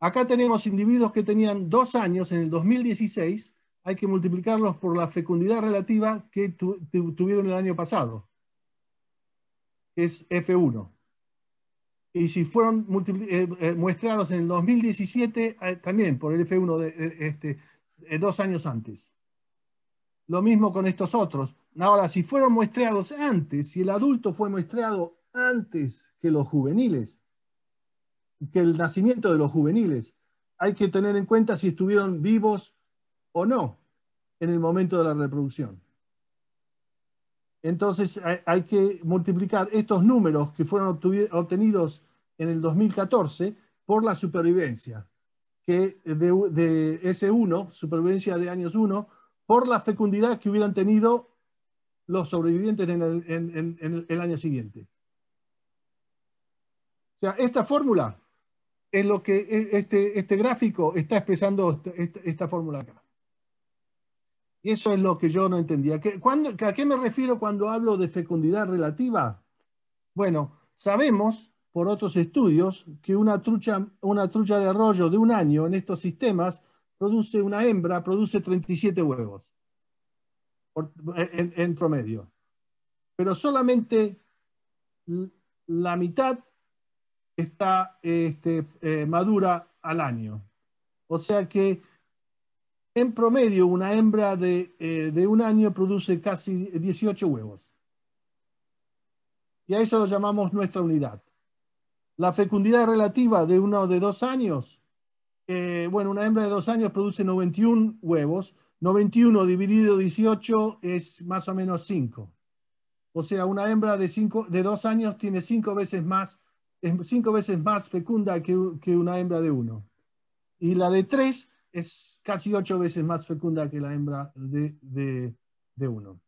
Acá tenemos individuos que tenían 2 años en el 2016, hay que multiplicarlos por la fecundidad relativa que tuvieron el año pasado, es F1 y si fueron eh, eh, muestreados en el 2017, eh, también por el F1 de, este, dos años antes. Lo mismo con estos otros. Ahora, si fueron muestreados antes, si el adulto fue muestreado antes que los juveniles, que el nacimiento de los juveniles, hay que tener en cuenta si estuvieron vivos o no en el momento de la reproducción. Entonces hay, que multiplicar estos números que fueron obtenidos en el 2014 por la supervivencia, que de, ese 1, supervivencia de años 1, por la fecundidad que hubieran tenido los sobrevivientes en el, año siguiente. O sea, esta fórmula es lo que e, este, este gráfico está expresando esta fórmula acá. Eso es lo que yo no entendía. ¿A qué me refiero cuando hablo de fecundidad relativa? Bueno, sabemos por otros estudios que una trucha, una trucha de arroyo de un año en estos sistemas produce una hembra, produce 37 huevos en, promedio. Pero solamente la mitad está este, eh, madura al año. O sea que en promedio, una hembra de, eh, un año produce casi 18 huevos. Y a eso lo llamamos nuestra unidad. La fecundidad relativa de uno de dos años, eh, bueno, una hembra de dos años produce 91 huevos. 91 dividido 18 es más o menos 5. O sea, una hembra de, cinco, de dos años tiene cinco veces más, cinco veces más fecunda que, que una hembra de uno. Y la de tres es casi ocho veces más fecunda que la hembra de, de, uno.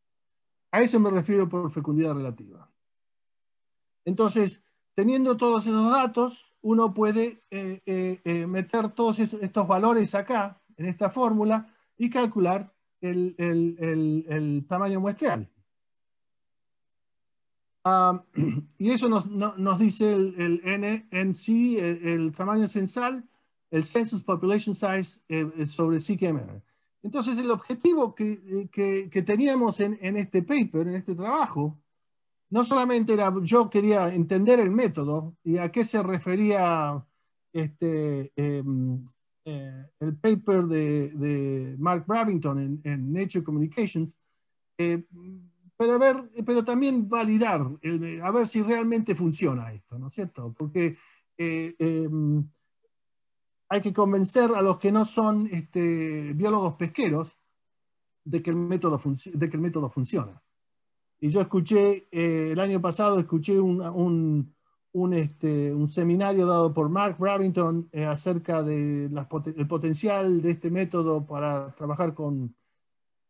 A eso me refiero por fecundidad relativa. Entonces, teniendo todos esos datos, uno puede eh, eh, eh, meter todos estos valores acá, en esta fórmula, y calcular el, tamaño muestreal. Ah, y eso nos, nos dice el, sí el, tamaño censal, el Census Population Size eh, eh, sobre CKMR. Entonces, el objetivo eh, que, que, teníamos en, en, este paper, en este trabajo, no solamente era yo quería entender el método y a qué se refería este, em, el paper de, de Mark Bravington en, en Nature Communications, pero, a ver, pero también validar, a ver si realmente funciona esto, ¿no es cierto? Porque em, hay que convencer a los que no son este, biólogos pesqueros de que el método, de que el método funciona. Y yo escuché, eh, el año pasado escuché este, un, seminario dado por Mark Bravington eh, acerca del potencial de este método para trabajar con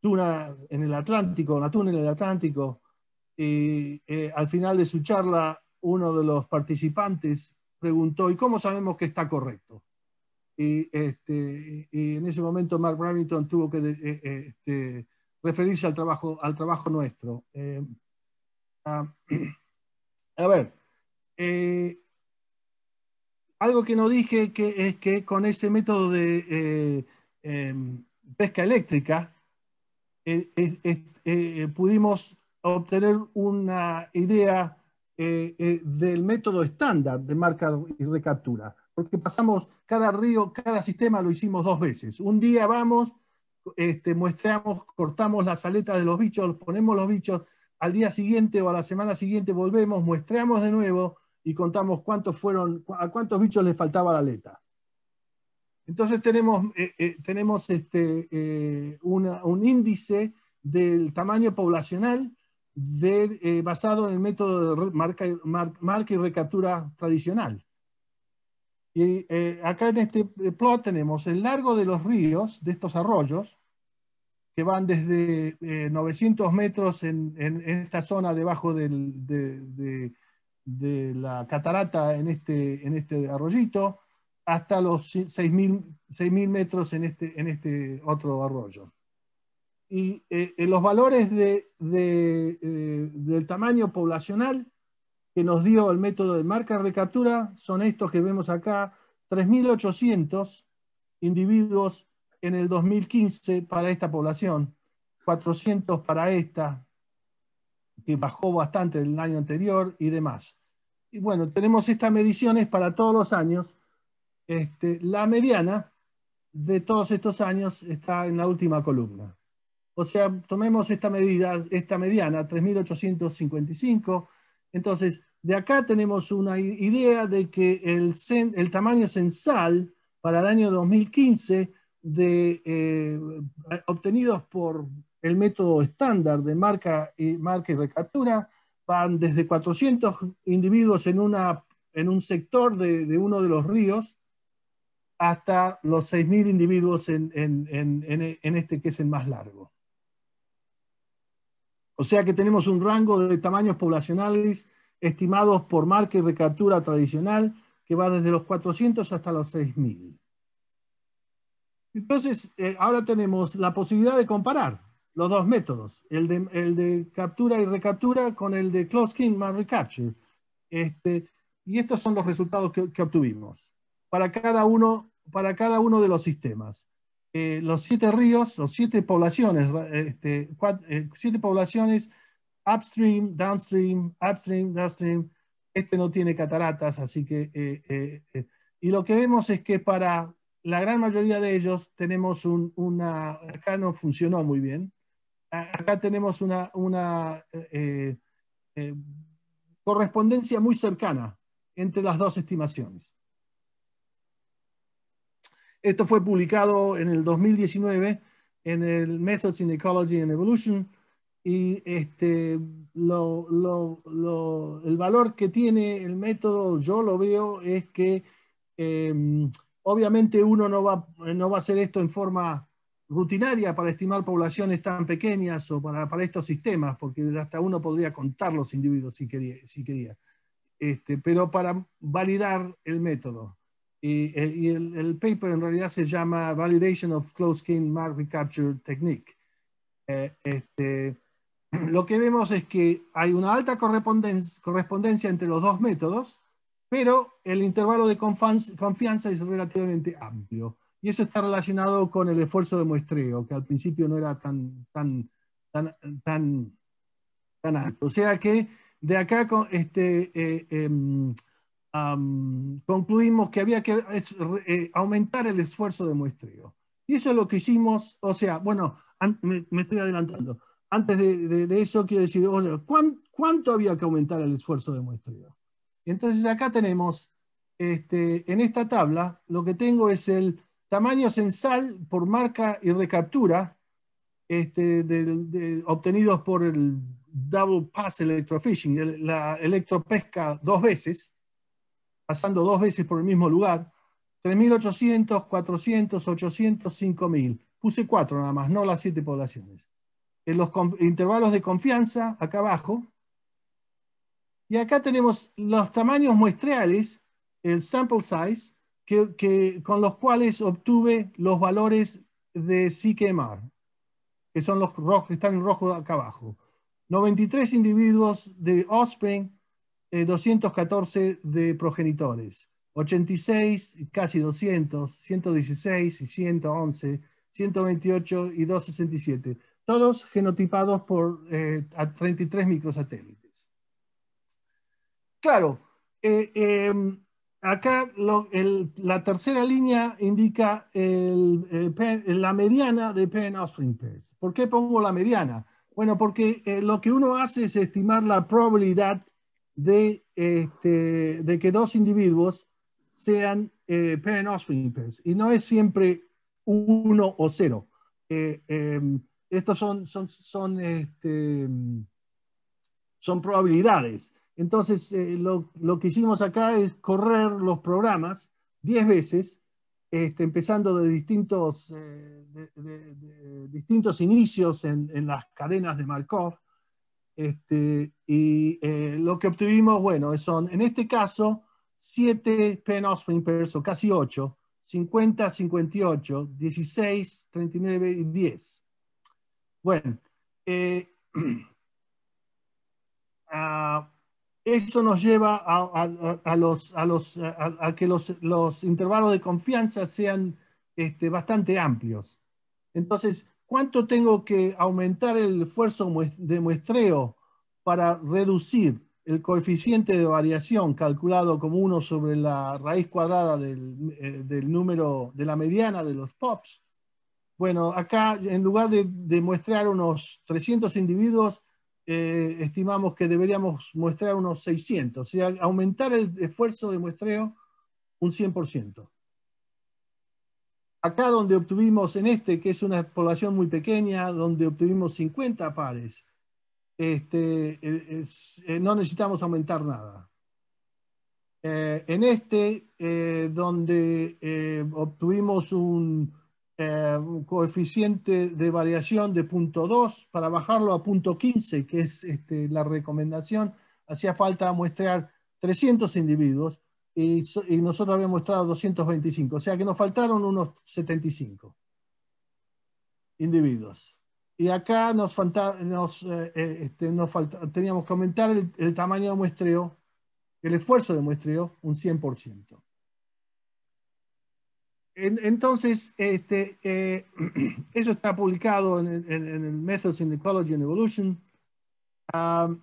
tuna en el Atlántico, la tuna en el Atlántico. Y eh, al final de su charla, uno de los participantes preguntó, ¿y cómo sabemos que está correcto? y, este, y en ese momento Mark Bramington tuvo que eh, eh, este, referirse al trabajo, al trabajo nuestro. Eh, ah, a, ver, algo que no dije que, es que con ese método de em, pesca eléctrica pudimos obtener una idea del método estándar de marca y recaptura porque pasamos cada río, cada sistema lo hicimos dos veces. Un día vamos, este, muestramos, cortamos las aletas de los bichos, ponemos los bichos, al día siguiente o a la semana siguiente volvemos, muestreamos de nuevo y contamos cuántos fueron, a cuántos bichos les faltaba la aleta. Entonces tenemos, eh, eh, tenemos este, eh, un índice del tamaño poblacional basado en el método de marca, marca y recaptura tradicional. Y eh, acá en este eh, plot tenemos el largo de los ríos, de estos arroyos, que van desde 900 eh, metros en, esta zona debajo de, la catarata en este, en este arroyito, hasta los 6.000 metros en este, en este otro arroyo. Y eh, los valores del tamaño poblacional que nos dio el método de marca recaptura son estos que vemos acá, 3.800 individuos en el 2015 para esta población, 400 para esta, que bajó bastante del año anterior y demás. Y bueno, tenemos estas mediciones para todos los años. Este, la mediana de todos estos años está en la última columna. O sea, tomemos esta medida, esta mediana, 3.855 entonces, de acá tenemos una idea de que el, tamaño censal para el año 2015 eh, obtenidos por el método estándar de marca y, recaptura van desde 400 individuos en, un sector de, uno de los ríos hasta los 6.000 individuos en, este que es el más largo. O sea que tenemos un rango de tamaños poblacionales estimados por marca y recaptura tradicional que va desde los 400 hasta los 6.000. Entonces, eh, ahora tenemos la posibilidad de comparar los dos métodos, el de, captura y recaptura con el de Closkin mark recapture. Este, y estos son los resultados que, que obtuvimos para cada, uno, para cada uno de los sistemas. Eh, los siete ríos, los siete poblaciones, este, eh, siete poblaciones, upstream, downstream, upstream, downstream. Este no tiene cataratas, así que... Eh, y lo que vemos es que para la gran mayoría de ellos tenemos una... Acá no funcionó muy bien. Acá tenemos una, una correspondencia muy cercana entre las dos estimaciones. Esto fue publicado en el 2019 en el Methods in Ecology and Evolution y este, el valor que tiene el método, yo lo veo, es que em, obviamente uno no va, no va a hacer esto en forma rutinaria para estimar poblaciones tan pequeñas o para, para estos sistemas, porque hasta uno podría contar los individuos si quería. Si quería. Este, pero para validar el método. Y, eh, el, paper en realidad se llama Validation of Closed Skin Mark Recapture Technique. Eh, este, lo que vemos es que hay una alta correspondencia, correspondencia entre los dos métodos, pero el intervalo de confianza es relativamente amplio. Y eso está relacionado con el esfuerzo de muestreo, que al principio no era tan, tan, tan, O sea que de acá este, eh, em, concluimos que había que eh, aumentar el esfuerzo de muestreo. Y eso es lo que hicimos, o sea, bueno, me, estoy adelantando. Antes de, eso quiero decir, ¿cuánto había que aumentar el esfuerzo de muestreo? Entonces acá tenemos, este, en esta tabla, lo que tengo es el tamaño censal por marca y recaptura este, obtenidos por el double pass electrofishing, la electropesca dos veces, pasando dos veces por el mismo lugar, 3.800, 400, 800, 5.000. Puse cuatro nada más, no las siete poblaciones. En los intervalos de confianza, acá abajo. Y acá tenemos los tamaños muestreales, el sample size, que, con los cuales obtuve los valores de CKMR, que son los rojos, están en rojo acá abajo. 93 individuos de offspring 214 eh, de progenitores, 86, casi 200, 116 y 111, 128 y 267, todos genotipados por 33 eh, microsatélites. Claro, eh, em, acá la tercera línea indica la mediana de PEN offspring pairs. ¿Por qué pongo la mediana? Bueno, porque lo que uno hace es estimar la probabilidad de, este, de que dos individuos sean eh, Y no es siempre uno o cero. Eh, em, estos son, son, este, son probabilidades. Entonces, eh, lo, que hicimos acá es correr los programas diez veces, este, empezando de distintos, eh, distintos inicios en, en las cadenas de Markov, este, y eh, lo que obtuvimos, bueno, son en este caso 7 pen offspring casi 8, 50, 58, 16, 39 y 10. Bueno, eh, ah, eso nos lleva a, los, a, los, que los, intervalos de confianza sean este, bastante amplios. Entonces, ¿Cuánto tengo que aumentar el esfuerzo de muestreo para reducir el coeficiente de variación calculado como 1 sobre la raíz cuadrada eh, del, número de la mediana de los POPs? Bueno, acá en lugar de, muestrear unos 300 individuos, eh, estimamos que deberíamos muestrear unos 600, o sea, aumentar el esfuerzo de muestreo un 100%. Acá donde obtuvimos en este, que es una población muy pequeña, donde obtuvimos 50 pares, este, eh, no necesitamos aumentar nada. Eh, en este, eh, donde obtuvimos un, coeficiente de variación de 0.2 para bajarlo a 0.15, que es este, la recomendación, hacía falta muestrear 300 individuos y, nosotros habíamos mostrado 225, o sea que nos faltaron unos 75 individuos. Y acá nos, nos, eh, eh, este, nos falta, teníamos que aumentar el, tamaño de muestreo, el esfuerzo de muestreo, un 100%. entonces, este, eh, eso está publicado en, en, el Methods in Ecology and Evolution. Um,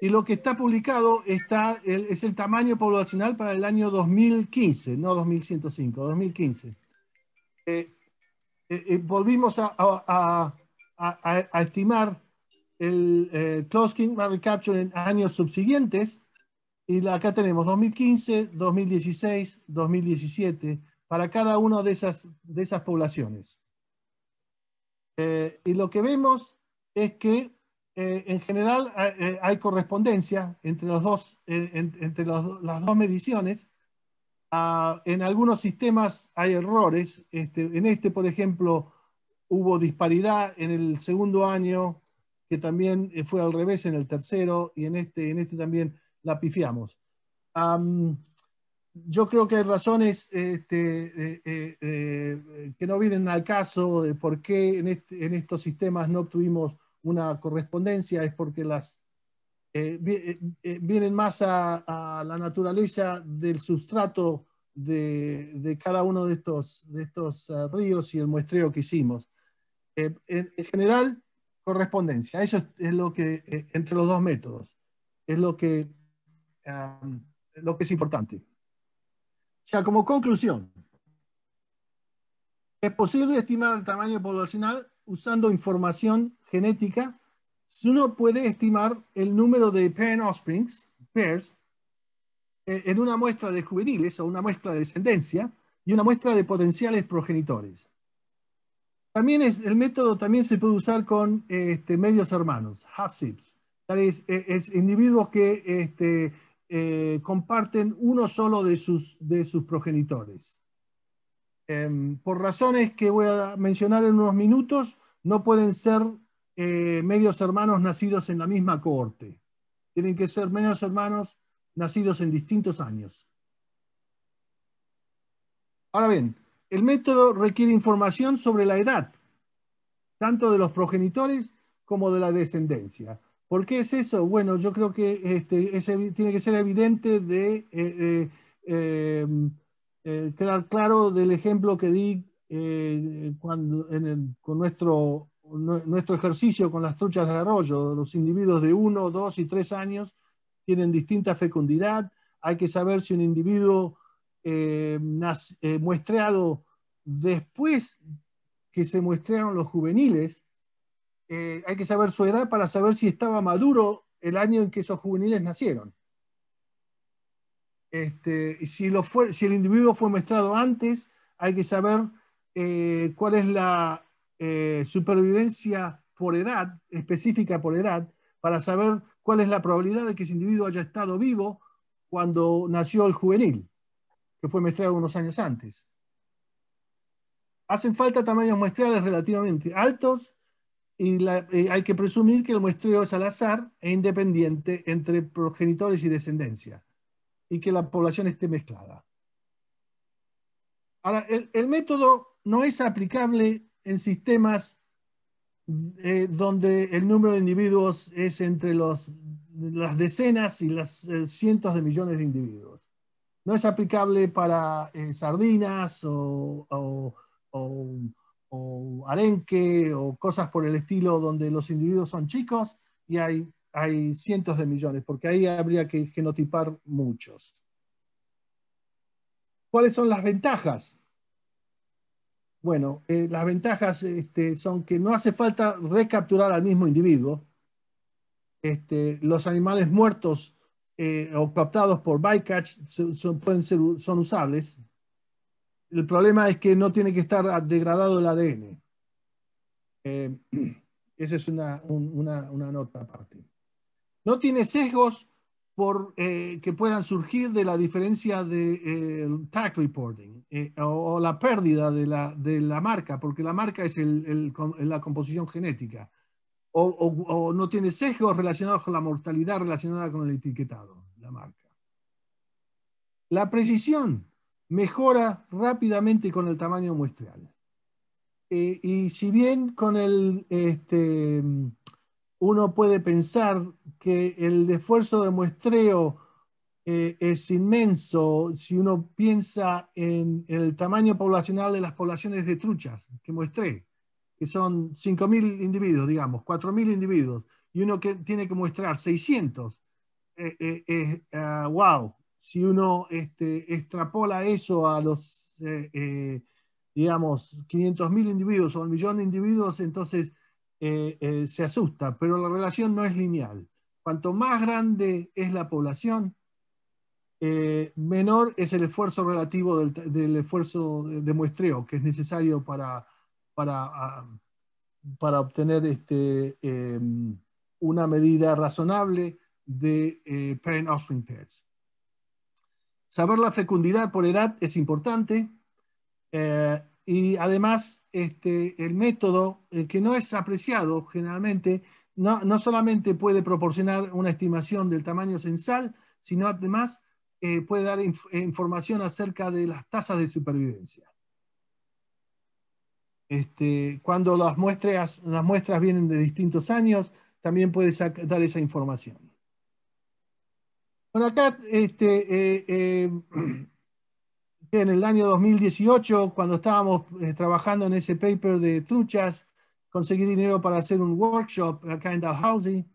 y lo que está publicado está, es el tamaño poblacional para el año 2015, no 2105, 2015. Eh, eh, eh, volvimos a, a, estimar el eh, Close Capture en años subsiguientes y acá tenemos 2015, 2016, 2017 para cada una de esas, de esas poblaciones. y lo que vemos es que eh, en general eh, eh, hay correspondencia entre, los dos, entre las dos mediciones. Ah, en algunos sistemas hay errores. Este, en este, por ejemplo, hubo disparidad en el segundo año, que también fue al revés en el tercero, y en este, en este también la pifiamos. yo creo que hay razones este, que no vienen al caso de por qué en, este, en estos sistemas no obtuvimos una correspondencia, es porque las eh, eh, eh, vienen más a, la naturaleza del sustrato de, cada uno de estos, de estos ríos y el muestreo que hicimos. En, general, correspondencia. Eso es, lo que, entre los dos métodos, es lo que, lo que es importante. O sea, como conclusión, es posible estimar el tamaño poblacional usando información genética, uno puede estimar el número de parent offsprings, pairs, eh, en una muestra de juveniles o una muestra de descendencia y una muestra de potenciales progenitores. También el método también se puede usar con este, medios hermanos, half eh, es, individuos que este, eh, comparten uno solo de sus progenitores. Em, por razones que voy a mencionar en unos minutos, no pueden ser eh, medios hermanos nacidos en la misma cohorte. Tienen que ser medios hermanos nacidos en distintos años. Ahora bien, el método requiere información sobre la edad, tanto de los progenitores como de la descendencia. ¿Por qué es eso? Bueno, yo creo que este, tiene que ser evidente de eh, eh, em, eh, quedar claro del ejemplo que di eh, cuando, con nuestro, nuestro ejercicio con las truchas de arroyo. Los individuos de uno, dos y tres años tienen distinta fecundidad. Hay que saber si un individuo eh, muestreado después que se muestrearon los juveniles, hay que saber su edad para saber si estaba maduro el año en que esos juveniles nacieron. Este, si, el individuo fue muestrado antes, hay que saber eh, cuál es la eh, supervivencia por edad, específica por edad, para saber cuál es la probabilidad de que ese individuo haya estado vivo cuando nació el juvenil, que fue muestrado unos años antes. Hacen falta tamaños muestrales relativamente altos y eh, hay que presumir que el muestreo es al azar e independiente entre progenitores y descendencia y que la población esté mezclada. Ahora, el, método no es aplicable en sistemas eh, donde el número de individuos es entre los, las decenas y las eh, cientos de millones de individuos. No es aplicable para eh, sardinas o, o, arenque o cosas por el estilo donde los individuos son chicos y hay hay cientos de millones, porque ahí habría que genotipar muchos. ¿Cuáles son las ventajas? Bueno, eh, las ventajas este, son que no hace falta recapturar al mismo individuo. Este, los animales muertos eh, o captados por bycatch son, pueden ser, son usables. El problema es que no tiene que estar degradado el ADN. Eh, esa es una, una, una nota aparte no tiene sesgos por, eh, que puedan surgir de la diferencia de eh, tag reporting eh, o, la pérdida de la, marca, porque la marca es el, la composición genética, o, no tiene sesgos relacionados con la mortalidad relacionada con el etiquetado, la marca. La precisión mejora rápidamente con el tamaño muestral. y si bien con el... Este, uno puede pensar que el esfuerzo de muestreo eh, es inmenso si uno piensa en el tamaño poblacional de las poblaciones de truchas que muestré, que son 5.000 individuos, digamos, 4.000 individuos, y uno que tiene que mostrar 600. Eh, ¡Wow! Eh, ah, si uno este, extrapola eso a los, eh, digamos, 500.000 individuos o un millón de individuos, entonces eh, eh, se asusta, pero la relación no es lineal. Cuanto más grande es la población, eh, menor es el esfuerzo relativo del, esfuerzo de, muestreo que es necesario para, para, ah, obtener este, em, una medida razonable de parent-offspring pairs. Saber la fecundidad por edad es importante y además este, el método, que no es apreciado generalmente, no, solamente puede proporcionar una estimación del tamaño censal, sino además eh, puede dar información acerca de las tasas de supervivencia. Este, cuando las muestras, las muestras vienen de distintos años, también puede dar esa información. Bueno, acá este, eh, eh, en el año 2018, cuando estábamos eh, trabajando en ese paper de truchas, conseguí dinero para hacer un workshop acá en Dalhousie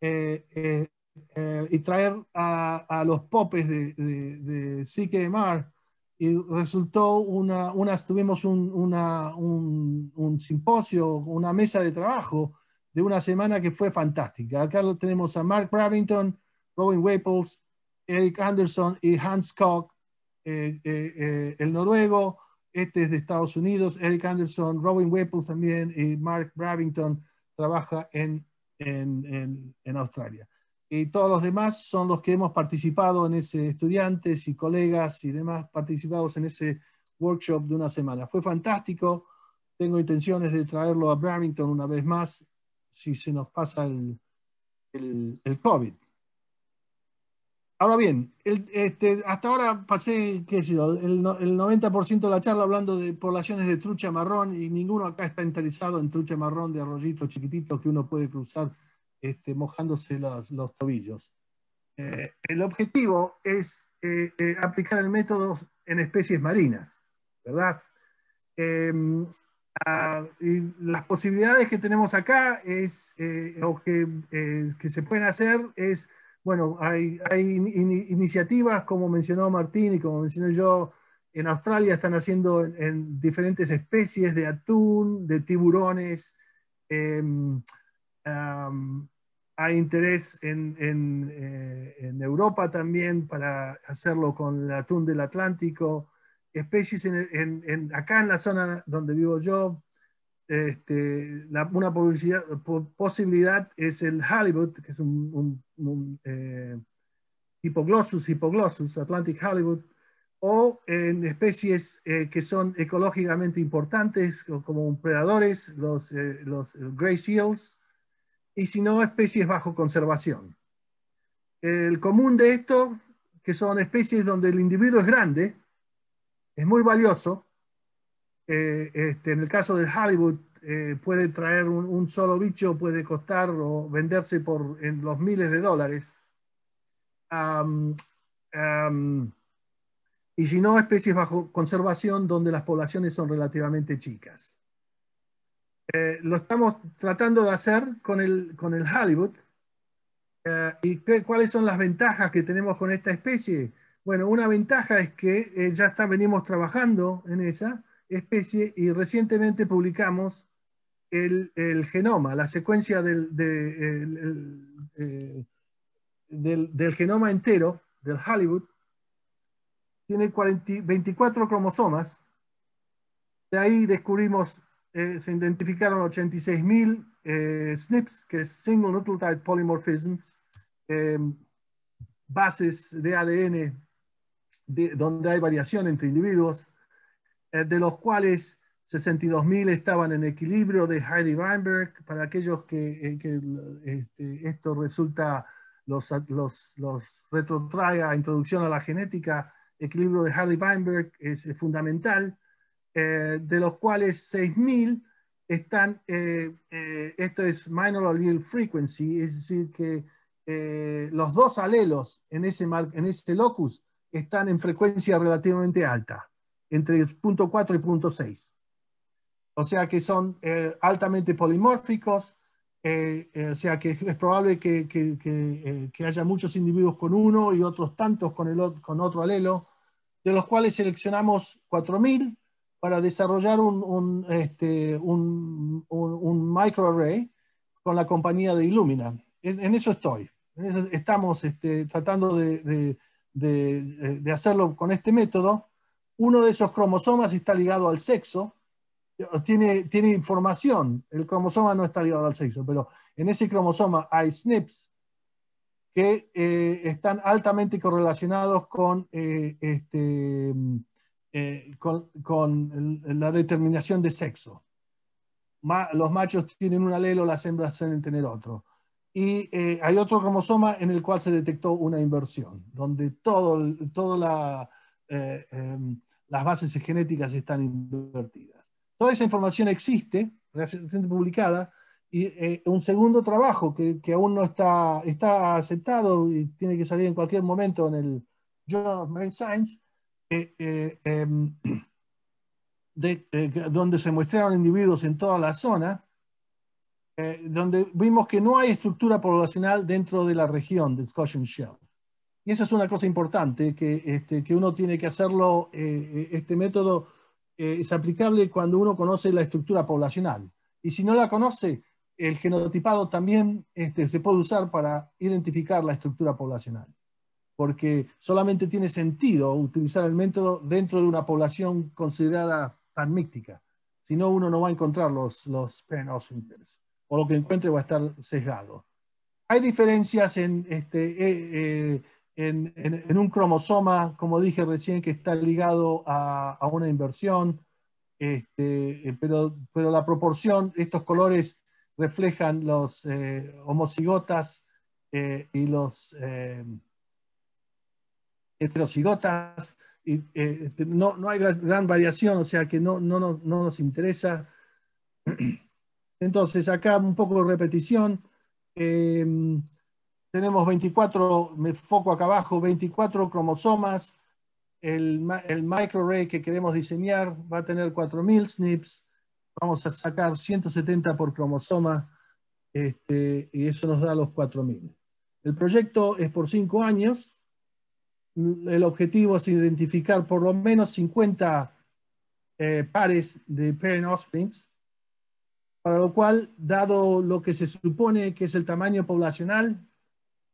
eh, eh, eh y traer a, los popes de, de, de CKMR. Y resultó una, tuvimos un, una, un, un simposio, una mesa de trabajo de una semana que fue fantástica. Acá lo tenemos a Mark Bravington, Robin Waples, Eric Anderson y Hans Koch eh, eh, eh, el noruego, este es de Estados Unidos, Eric Anderson, Robin Weppel también y Mark Bravington trabaja en, en, Australia. Y todos los demás son los que hemos participado en ese, estudiantes y colegas y demás participados en ese workshop de una semana. Fue fantástico, tengo intenciones de traerlo a Bramington una vez más si se nos pasa el, el, el COVID. Ahora bien, este, hasta ahora pasé, qué sé yo, el, 90% de la charla hablando de poblaciones de trucha marrón y ninguno acá está interesado en trucha marrón de arroyitos chiquititos que uno puede cruzar este, mojándose los, tobillos. Eh, el objetivo es eh, eh, aplicar el método en especies marinas, ¿verdad? Em, y las posibilidades que tenemos acá es, o que, que se pueden hacer es bueno, hay, iniciativas, como mencionó Martín y como mencioné yo, en Australia están haciendo en, diferentes especies de atún, de tiburones. Em, hay interés eh, en, Europa también para hacerlo con el atún del Atlántico. Especies en, acá en la zona donde vivo yo, este, una posibilidad es el Hollywood, que es un, un, eh, hipoglossus, Atlantic Hollywood, o en especies eh, que son ecológicamente importantes, como predadores, los, eh, los gray seals, y si no, especies bajo conservación. El común de esto, que son especies donde el individuo es grande, es muy valioso, eh, este, en el caso del Hollywood, eh, puede traer un, solo bicho, puede costar o venderse por los miles de dólares. y si no, especies bajo conservación donde las poblaciones son relativamente chicas. Eh, lo estamos tratando de hacer con el, con el Hollywood. ¿Y cuáles son las ventajas que tenemos con esta especie? Bueno, una ventaja es que ya está, venimos trabajando en esa especie y recientemente publicamos el, el genoma, la secuencia del, de, eh, del, del, genoma entero del Hollywood. Tiene 24 cromosomas. De ahí descubrimos, eh, se identificaron 86.000 SNPs, eh, que es Single Nucleotide Polymorphisms, bases de ADN de, donde hay variación entre individuos eh, de los cuales 62.000 estaban en equilibrio de Heidi Weinberg. Para aquellos que, eh, este, esto resulta, los, retrotraiga retrotrae introducción a la genética, equilibrio de Heidi Weinberg es, fundamental, eh, de los cuales 6.000 están, esto es minor allele frequency, es decir, que los dos alelos en ese, en ese locus están en frecuencia relativamente alta entre el punto 4 y punto 6. O sea que son eh, altamente polimórficos, eh, eh, o sea que es probable que, haya muchos individuos con uno y otros tantos con, el, con otro alelo, de los cuales seleccionamos 4.000 para desarrollar este, un, microarray con la compañía de Illumina. En, eso estoy. estamos este, tratando de hacerlo con este método uno de esos cromosomas está ligado al sexo, tiene, tiene información, el cromosoma no está ligado al sexo, pero en ese cromosoma hay SNPs que eh, están altamente correlacionados con, eh, este, eh, con, la determinación de sexo. los machos tienen un alelo, las hembras suelen tener otro. Y hay otro cromosoma en el cual se detectó una inversión, donde todo, toda la, em, las bases genéticas están invertidas. Toda esa información existe, recientemente publicada, y eh, un segundo trabajo que, que, aún no está, está aceptado y tiene que salir en cualquier momento en el Journal of Marine Science, eh, eh, em, de, donde se muestraron individuos en toda la zona, donde vimos que no hay estructura poblacional dentro de la región de Scotian Shell. Y esa es una cosa importante, que, este, que uno tiene que hacerlo, eh, eh, este método eh, es aplicable cuando uno conoce la estructura poblacional. Y si no la conoce, el genotipado también este, se puede usar para identificar la estructura poblacional, porque solamente tiene sentido utilizar el método dentro de una población considerada panmíctica, si no uno no va a encontrar los, los parent o lo que encuentre va a estar sesgado. Hay diferencias en, este, en, un cromosoma, como dije recién, que está ligado a, una inversión, este, eh, pero, pero, la proporción, estos colores reflejan los eh, homocigotas eh, y los heterocigotas. Y, este, no, hay gran variación, o sea que no, no, no, no nos interesa. Entonces, acá un poco de repetición tenemos 24, me foco acá abajo, 24 cromosomas. El, el microarray que queremos diseñar va a tener 4.000 SNPs. Vamos a sacar 170 por cromosoma este, y eso nos da los 4.000. El proyecto es por 5 años. El objetivo es identificar por lo menos 50 eh, pares de parent offsprings, para lo cual, dado lo que se supone que es el tamaño poblacional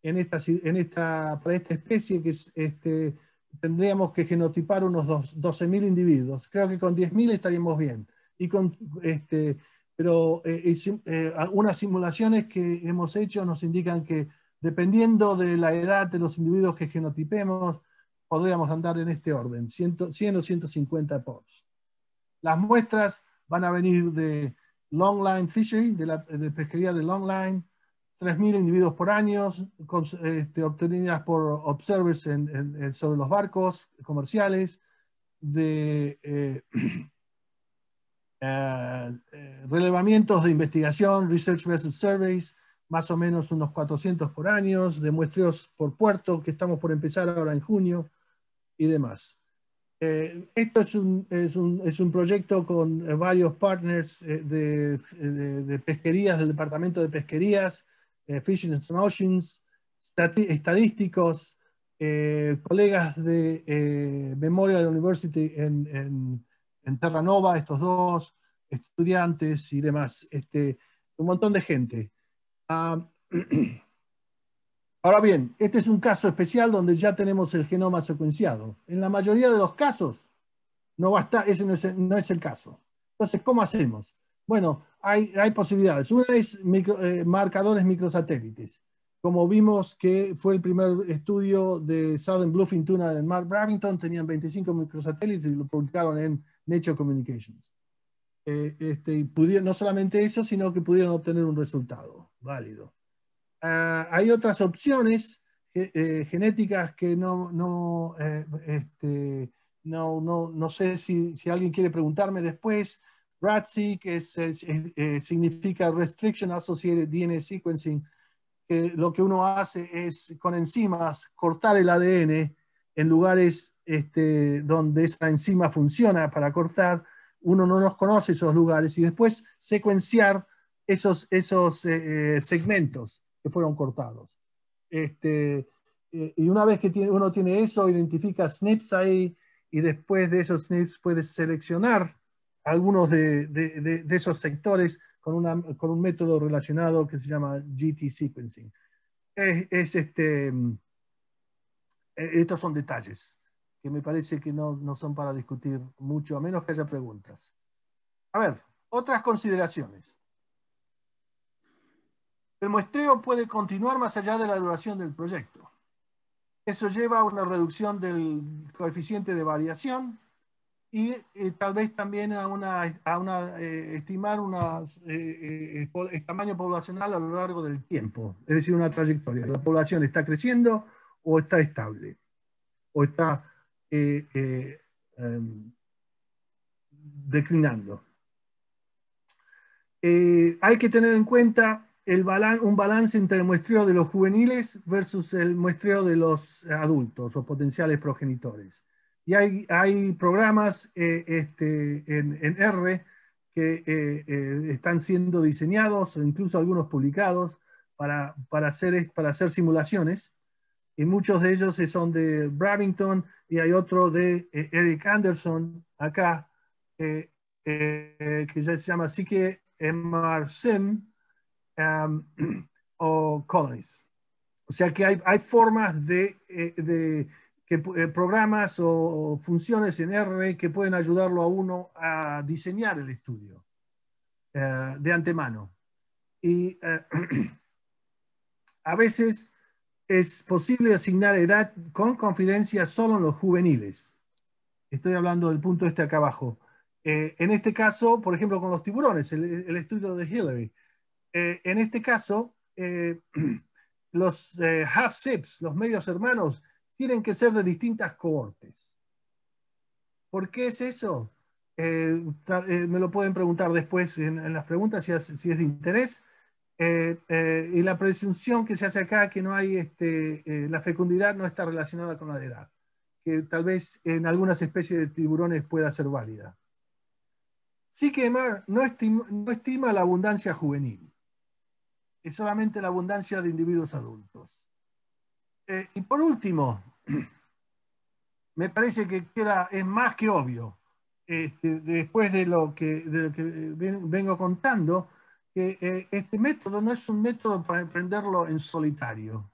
en esta, en esta, para esta especie que este, tendríamos que genotipar unos 12.000 individuos. Creo que con 10.000 estaríamos bien. Y con, este, pero eh, eh, algunas simulaciones que hemos hecho nos indican que dependiendo de la edad de los individuos que genotipemos, podríamos andar en este orden, 100, o 150 pods. Las muestras van a venir de Longline Fishery, de la de pesquería de Longline, 3.000 individuos por año este, obtenidas por observers sobre los barcos comerciales, de eh, eh, relevamientos de investigación, Research Vessel Surveys, más o menos unos 400 por año, de muestreos por puerto, que estamos por empezar ahora en junio, y demás. Eh, esto es un, proyecto con varios partners de, de pesquerías, del Departamento de Pesquerías, Fishing and Oceans, estadísticos, eh, colegas de eh, Memorial University en, en, Terranova, estos dos, estudiantes y demás, este, un montón de gente. Ah, ahora bien, este es un caso especial donde ya tenemos el genoma secuenciado. En la mayoría de los casos, no basta, ese no es, no es el caso. Entonces, ¿cómo hacemos? Bueno, hay, posibilidades. Una es eh, marcadores microsatélites, como vimos que fue el primer estudio de Southern Bluefin Tuna de Mark Bravington, tenían 25 microsatélites y lo publicaron en Nature Communications. Eh, este, no solamente eso, sino que pudieron obtener un resultado válido. Ah, hay otras opciones eh, genéticas que no, este, no, no, no sé si, si alguien quiere preguntarme después RATSI, es, eh, significa Restriction Associated DNA Sequencing, lo que uno hace es con enzimas cortar el ADN en lugares este, donde esa enzima funciona para cortar, uno no nos conoce esos lugares y después secuenciar esos, esos eh, eh, segmentos que fueron cortados. Este, y una vez que tiene, uno tiene eso, identifica SNPs ahí y después de esos SNPs puedes seleccionar algunos de, esos sectores con, un método relacionado que se llama GT sequencing. Es, es este, mm, e, estos son detalles que me parece que no, no son para discutir mucho, a menos que haya preguntas. A ver, otras consideraciones. El muestreo puede continuar más allá de la duración del proyecto. Eso lleva a una reducción del coeficiente de variación y eh, tal vez también a, eh, estimar eh, el tamaño poblacional a lo largo del tiempo, es decir, una trayectoria. La población está creciendo o está estable, o está em, declinando. hay que tener en cuenta un balance entre el muestreo de los juveniles versus el muestreo de los adultos o potenciales progenitores y hay, hay programas eh, este, en, en, R que eh, eh, están siendo diseñados, incluso algunos publicados, para, para, hacer, para hacer simulaciones. Y muchos de ellos son de Bravington y hay otro de Eric Anderson acá, que ya se llama así que MRSIM o Colonies. O sea que hay, hay formas de, de eh, programas o funciones en R que pueden ayudarlo a uno a diseñar el estudio eh, de antemano. Y eh, a veces es posible asignar edad con confidencia solo en los juveniles. Estoy hablando del punto este acá abajo. en este caso, por ejemplo, con los tiburones, el, estudio de Hillary. en este caso, los half-sips, los medios hermanos, tienen que ser de distintas cohortes. ¿Por qué es eso? Eh, eh, me lo pueden preguntar después en, las preguntas si es, de interés. Eh, y la presunción que se hace acá, que no hay, este, la fecundidad no está relacionada con la edad, que tal vez en algunas especies de tiburones pueda ser válida. Sí que Mar no estima, la abundancia juvenil, es solamente la abundancia de individuos adultos. y por último, me parece que queda, es más que obvio, este, después de lo que, eh, vengo contando, que eh, este método no es un método para emprenderlo en solitario.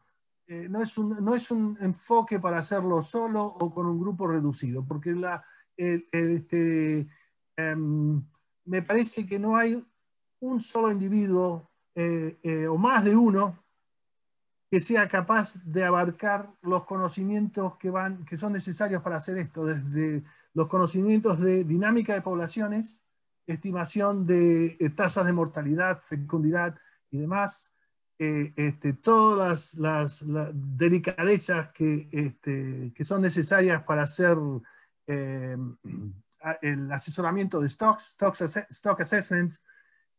Eh, no, es un, no es un enfoque para hacerlo solo o con un grupo reducido, porque la, este, em, me parece que no hay un solo individuo o más de uno que sea capaz de abarcar los conocimientos que, van, que son necesarios para hacer esto, desde los conocimientos de dinámica de poblaciones, estimación de eh, tasas de mortalidad, fecundidad y demás, eh, este, todas las, delicadezas que, este, que, son necesarias para hacer eh, el asesoramiento de stocks, stock assessments,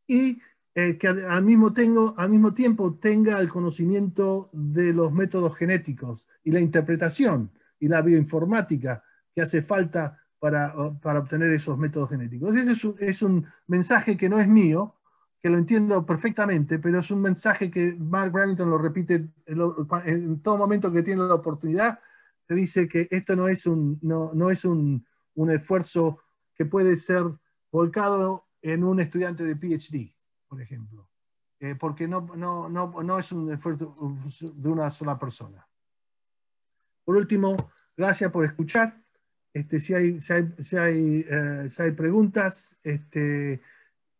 y eh, que al mismo, tengo, al mismo tiempo tenga el conocimiento de los métodos genéticos y la interpretación y la bioinformática que hace falta para, para obtener esos métodos genéticos. Ese es un, es un, mensaje que no es mío, que lo entiendo perfectamente, pero es un mensaje que Mark Bramington lo repite en todo momento que tiene la oportunidad, te dice que esto no es un, no, no es un, un esfuerzo que puede ser volcado en un estudiante de PhD ejemplo, eh, porque no, no, es un esfuerzo de una sola persona. Por último, gracias por escuchar. Este, si hay, si hay, eh, hay, preguntas, este,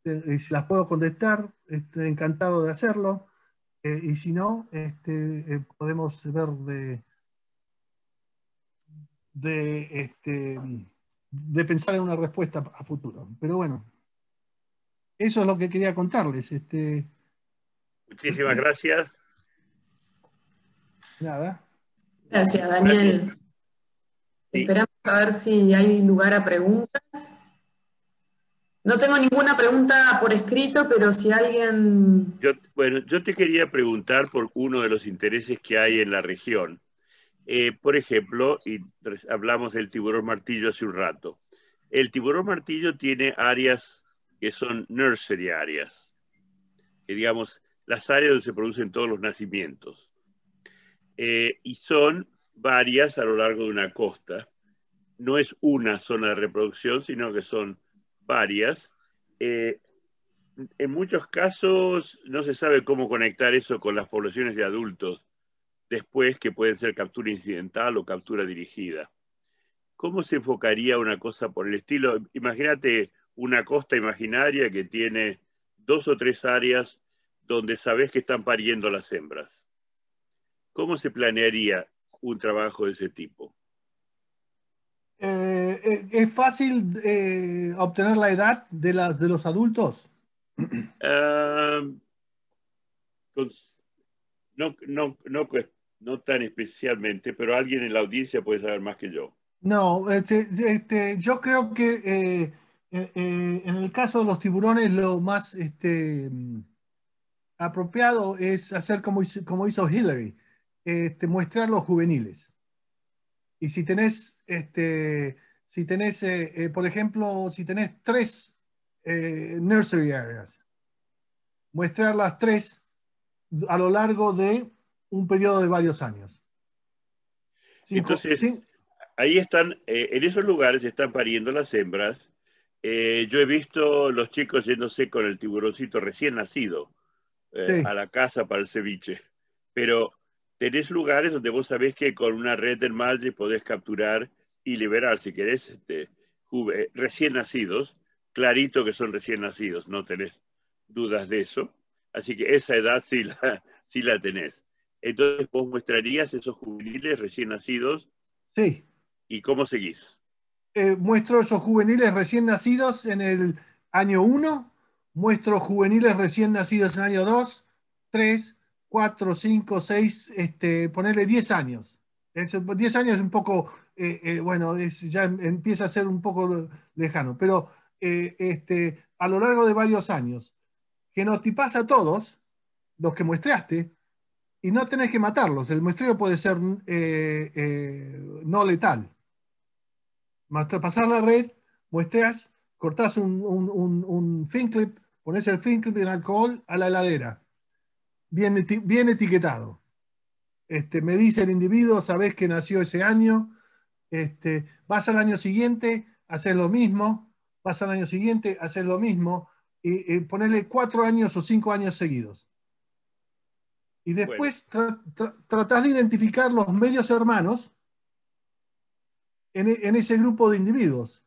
eh, si las puedo contestar, estoy encantado de hacerlo. y si no, este, podemos ver de, de, este, de pensar en una respuesta a futuro. Pero bueno, eso es lo que quería contarles. Este... Muchísimas este, gracias. Nada. Gracias, Daniel. Esperamos a ver si hay lugar a preguntas. No tengo ninguna pregunta por escrito, pero si alguien... Yo, bueno, yo te quería preguntar por uno de los intereses que hay en la región. Eh, por ejemplo, y hablamos del tiburón martillo hace un rato. El tiburón martillo tiene áreas que son nursery areas, que digamos, las áreas donde se producen todos los nacimientos. Eh, y son varias a lo largo de una costa. No es una zona de reproducción, sino que son varias. Eh, en muchos casos no se sabe cómo conectar eso con las poblaciones de adultos después, que pueden ser captura incidental o captura dirigida. ¿Cómo se enfocaría una cosa por el estilo? Imagínate una costa imaginaria que tiene dos o tres áreas donde sabes que están pariendo las hembras. ¿Cómo se planearía un trabajo de ese tipo? Eh, eh, ¿Es fácil eh, obtener la edad de, los adultos? Ah, pues, no, tan especialmente, pero alguien en la audiencia puede saber más que yo. No, este, este, yo creo que eh, eh, en el caso de los tiburones, lo más este, apropiado es hacer como hizo, Hillary, este, mostrar los juveniles. Y si tenés, este, si tenés eh, por ejemplo, si tenés tres nursery areas, mostrar las tres a lo largo de un periodo de varios años. Entonces, ahí están, en esos lugares están pariendo las hembras eh, yo he visto los chicos yéndose con el tiburoncito recién nacido eh, a la casa para el ceviche, pero tenés lugares donde vos sabés que con una red del madre podés capturar y liberar, si querés, este, eh, recién nacidos, clarito que son recién nacidos, no tenés dudas de eso. Así que esa edad sí la, tenés. Entonces, vos mostrarías esos juveniles recién nacidos. Sí. ¿Y cómo seguís? eh, muestro esos juveniles recién nacidos en el año 1, muestro juveniles recién nacidos en el año 2, 3, 4, 5, 6, este, ponerle 10 años. 10 años es un poco, eh, eh, bueno, ya em, empieza a ser un poco lejano, pero eh, este, a lo largo de varios años, genotipás a todos los que muestreaste y no tenés que matarlos. El muestreo puede ser no letal pasar la red, muestras, cortas un, un, fin clip, pones el fin clip en alcohol a la heladera, bien, etiquetado. Este, me dice el individuo, sabés que nació ese año, este, vas al año siguiente, haces lo mismo, vas al año siguiente, haces lo mismo, y, ponerle cuatro años o cinco años seguidos. Y después tratás de identificar los medios hermanos e, en, ese grupo de individuos.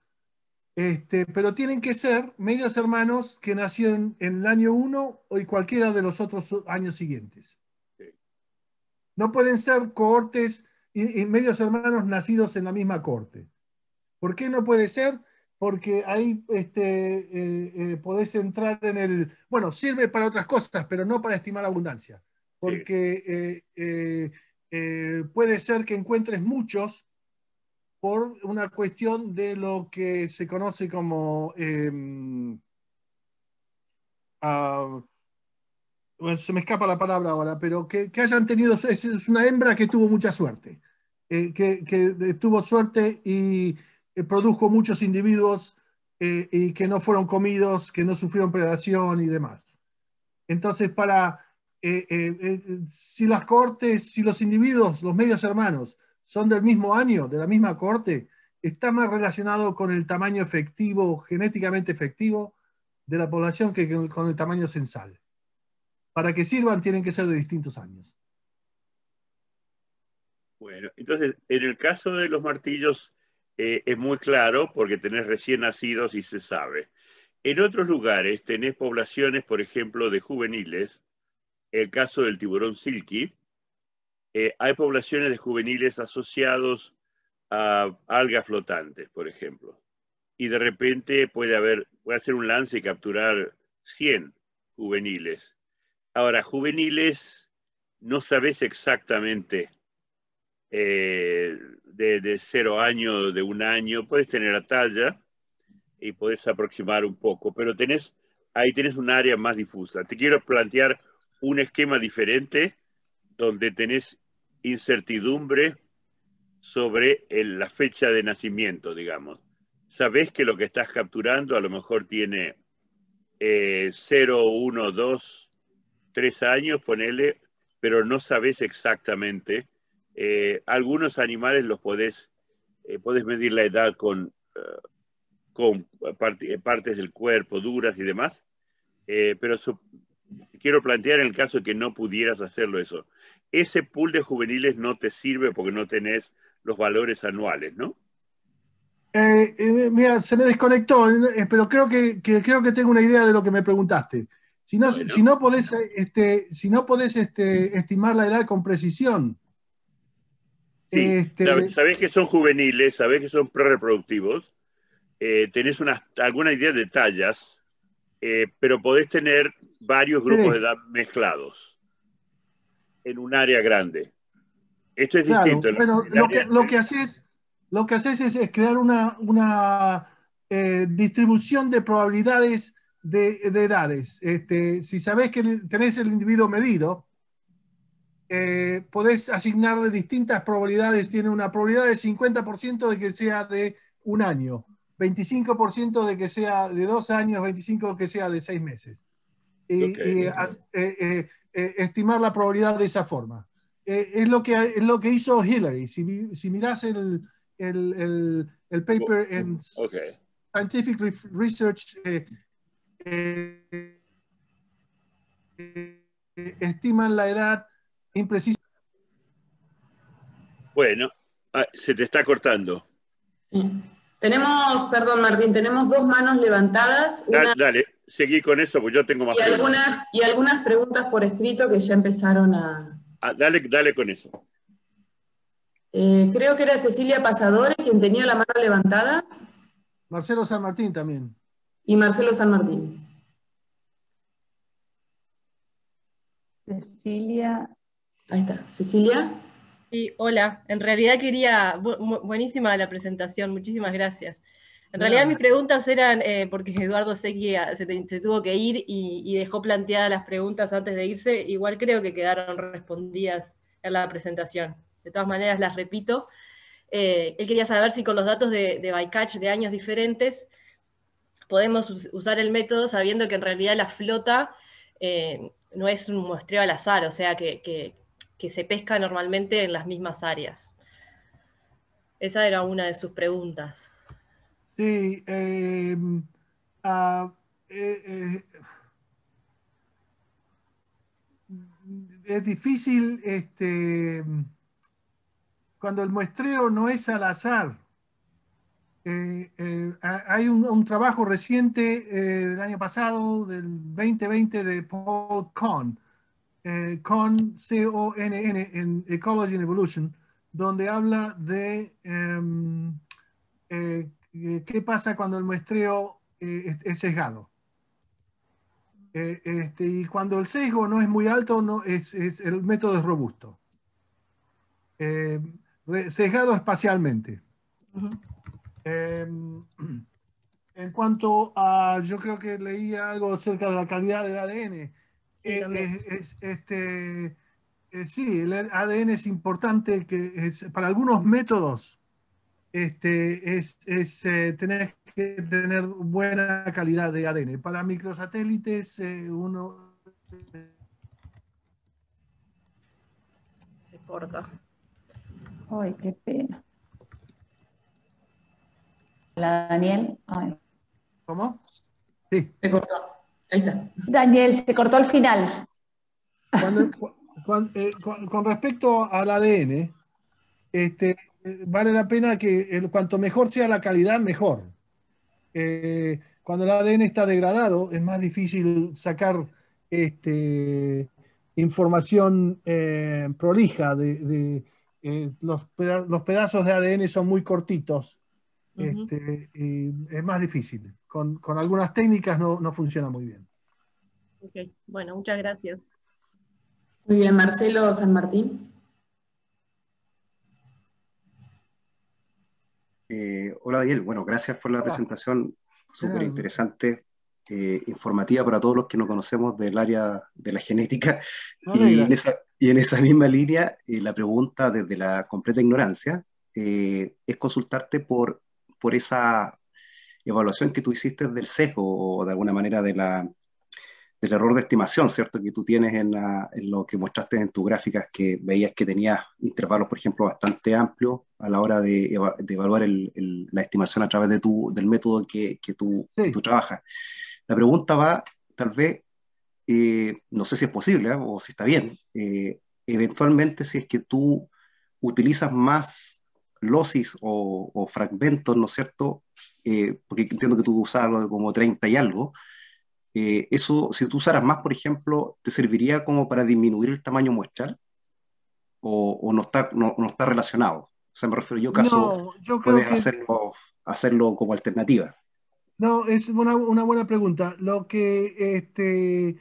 Este, pero tienen que ser medios hermanos que nacieron en el año 1 o cualquiera de los otros años siguientes. No pueden ser cohortes y, medios hermanos nacidos en la misma corte. ¿Por qué no puede ser? Porque ahí este, eh, eh podés entrar en el... Bueno, sirve para otras cosas, pero no para estimar abundancia. Porque eh, eh, puede ser que encuentres muchos por una cuestión de lo que se conoce como em, ah, se me escapa la palabra ahora, pero que, que, hayan tenido, es, una hembra que tuvo mucha suerte, eh, que, tuvo suerte y eh, produjo muchos individuos eh, y que no fueron comidos, que no sufrieron predación y demás. Entonces, para, si las cortes, si los individuos, los medios hermanos, son del mismo año, de la misma corte, está más relacionado con el tamaño efectivo, genéticamente efectivo, de la población que con el tamaño censal. Para que sirvan tienen que ser de distintos años. Bueno, entonces, en el caso de los martillos eh, es muy claro porque tenés recién nacidos y se sabe. En otros lugares tenés poblaciones, por ejemplo, de juveniles, el caso del tiburón silky, eh, hay poblaciones de juveniles asociados a algas flotantes, por ejemplo, y de repente puede haber, puede hacer un lance y capturar 100 juveniles. Ahora, juveniles no sabes exactamente eh, de, cero años, de un año, puedes tener la talla y puedes aproximar un poco, pero tenés, ahí tenés un área más difusa. Te quiero plantear un esquema diferente donde tenés incertidumbre sobre la fecha de nacimiento, digamos. Sabés que lo que estás capturando a lo mejor tiene 0, 1, 2, 3 años, ponele, pero no sabés exactamente. Eh, algunos animales los eh, podés, medir la edad con, eh, con partes del cuerpo duras y demás, pero quiero plantear el caso que no pudieras hacerlo eso ese pool de juveniles no te sirve porque no tenés los valores anuales, ¿no? Eh, eh, mira, se me desconectó, eh, pero creo que, creo que tengo una idea de lo que me preguntaste. Si no, si no podés, este, si no este, estimar la edad con precisión. Este, sabés que son juveniles, sabés que son prereproductivos, tenés una, alguna idea de tallas, pero podés tener varios grupos de edad mezclados en un área grande. Esto es distinto. lo que, lo que, haces, lo que haces es, crear una, eh, distribución de probabilidades de, edades. Este, si sabes que tenés el individuo medido, eh, podés asignarle distintas probabilidades. Tiene una probabilidad de 50% de que sea de un año, 25% de que sea de dos años, 25% de que sea de seis meses. y, eh, estimar la probabilidad de esa forma. Eh, es, lo que, es lo que hizo Hillary. Si, si miras el, el, el, el paper en Scientific Research, eh, estiman la edad imprecisa. Bueno, ah, se te está cortando. Tenemos, perdón Martín, tenemos dos manos levantadas. Una... Dale. Seguí con eso, porque yo tengo más y Algunas, y algunas preguntas por escrito que ya empezaron a... Ah, dale, con eso. Eh, creo que era Cecilia Pasadores quien tenía la mano levantada. Marcelo San Martín también. Y Marcelo San Martín. Cecilia. Ahí está, Cecilia. Sí, hola. En realidad quería, buenísima la presentación, muchísimas gracias. En realidad mis preguntas eran, eh, porque Eduardo Segui se, tuvo que ir y, dejó planteadas las preguntas antes de irse, igual creo que quedaron respondidas en la presentación. De todas maneras, las repito. Eh, él quería saber si con los datos de, bycatch de años diferentes podemos usar el método sabiendo que en realidad la flota eh, no es un muestreo al azar, o sea, que se pesca normalmente en las mismas áreas. Esa era una de sus preguntas. Sí, eh, ah, eh, eh, es difícil este, cuando el muestreo no es al azar. Eh, hay un, un, trabajo reciente del año pasado, del 2020, de Paul Kahn, con c o n en Ecology and Evolution, donde habla de em, eh, ¿Qué pasa cuando el muestreo eh, es sesgado? Eh, este, y cuando el sesgo no es muy alto, no, es, el método es robusto. sesgado espacialmente. en cuanto a, yo creo que leí algo acerca de la calidad del ADN. Sí, este, sí el ADN es importante que para algunos métodos este, es, eh, tener que tener buena calidad de ADN. Para microsatélites, eh, uno... Se corta. Ay, qué pena. Hola, Daniel. ¿Cómo? Sí. Se cortó. Ahí está. Daniel, se cortó al final. Eh, con, respecto al ADN, este, vale la pena que cuanto mejor sea la calidad, mejor. Eh, cuando el ADN está degradado, es más difícil sacar este, información eh, prolija. De, eh, los, pedazos de ADN son muy cortitos este, es más difícil. Con, algunas técnicas no, funciona muy bien. Bueno, muchas gracias. Muy bien, Marcelo San Martín. Eh, hola Daniel, bueno, gracias por la presentación, súper interesante, eh, informativa para todos los que no conocemos del área de la genética. y, en esa, misma línea, eh, la pregunta desde la completa ignorancia es consultarte por, por esa evaluación que tú hiciste del sesgo o de alguna manera de la, del error de estimación, ¿cierto? Que tú tienes en, lo que mostraste en tus gráficas, que veías que tenías intervalos, por ejemplo, bastante amplios a la hora de, evaluar la estimación a través de tu, del método que, que tú, tú, trabajas. La pregunta va, tal vez, eh, no sé si es posible ¿eh? o si está bien, eh, eventualmente si es que tú utilizas más losis o, fragmentos, ¿no es cierto? porque entiendo que tú usabas algo como 30 y algo, eh, eso, si tú usaras más, por ejemplo, ¿te serviría como para disminuir el tamaño muestral? ¿O, no, está, no, está relacionado? O sea, me refiero yo caso, puedes hacerlo, hacerlo como alternativa. No, es una, una, buena pregunta. Lo que, este,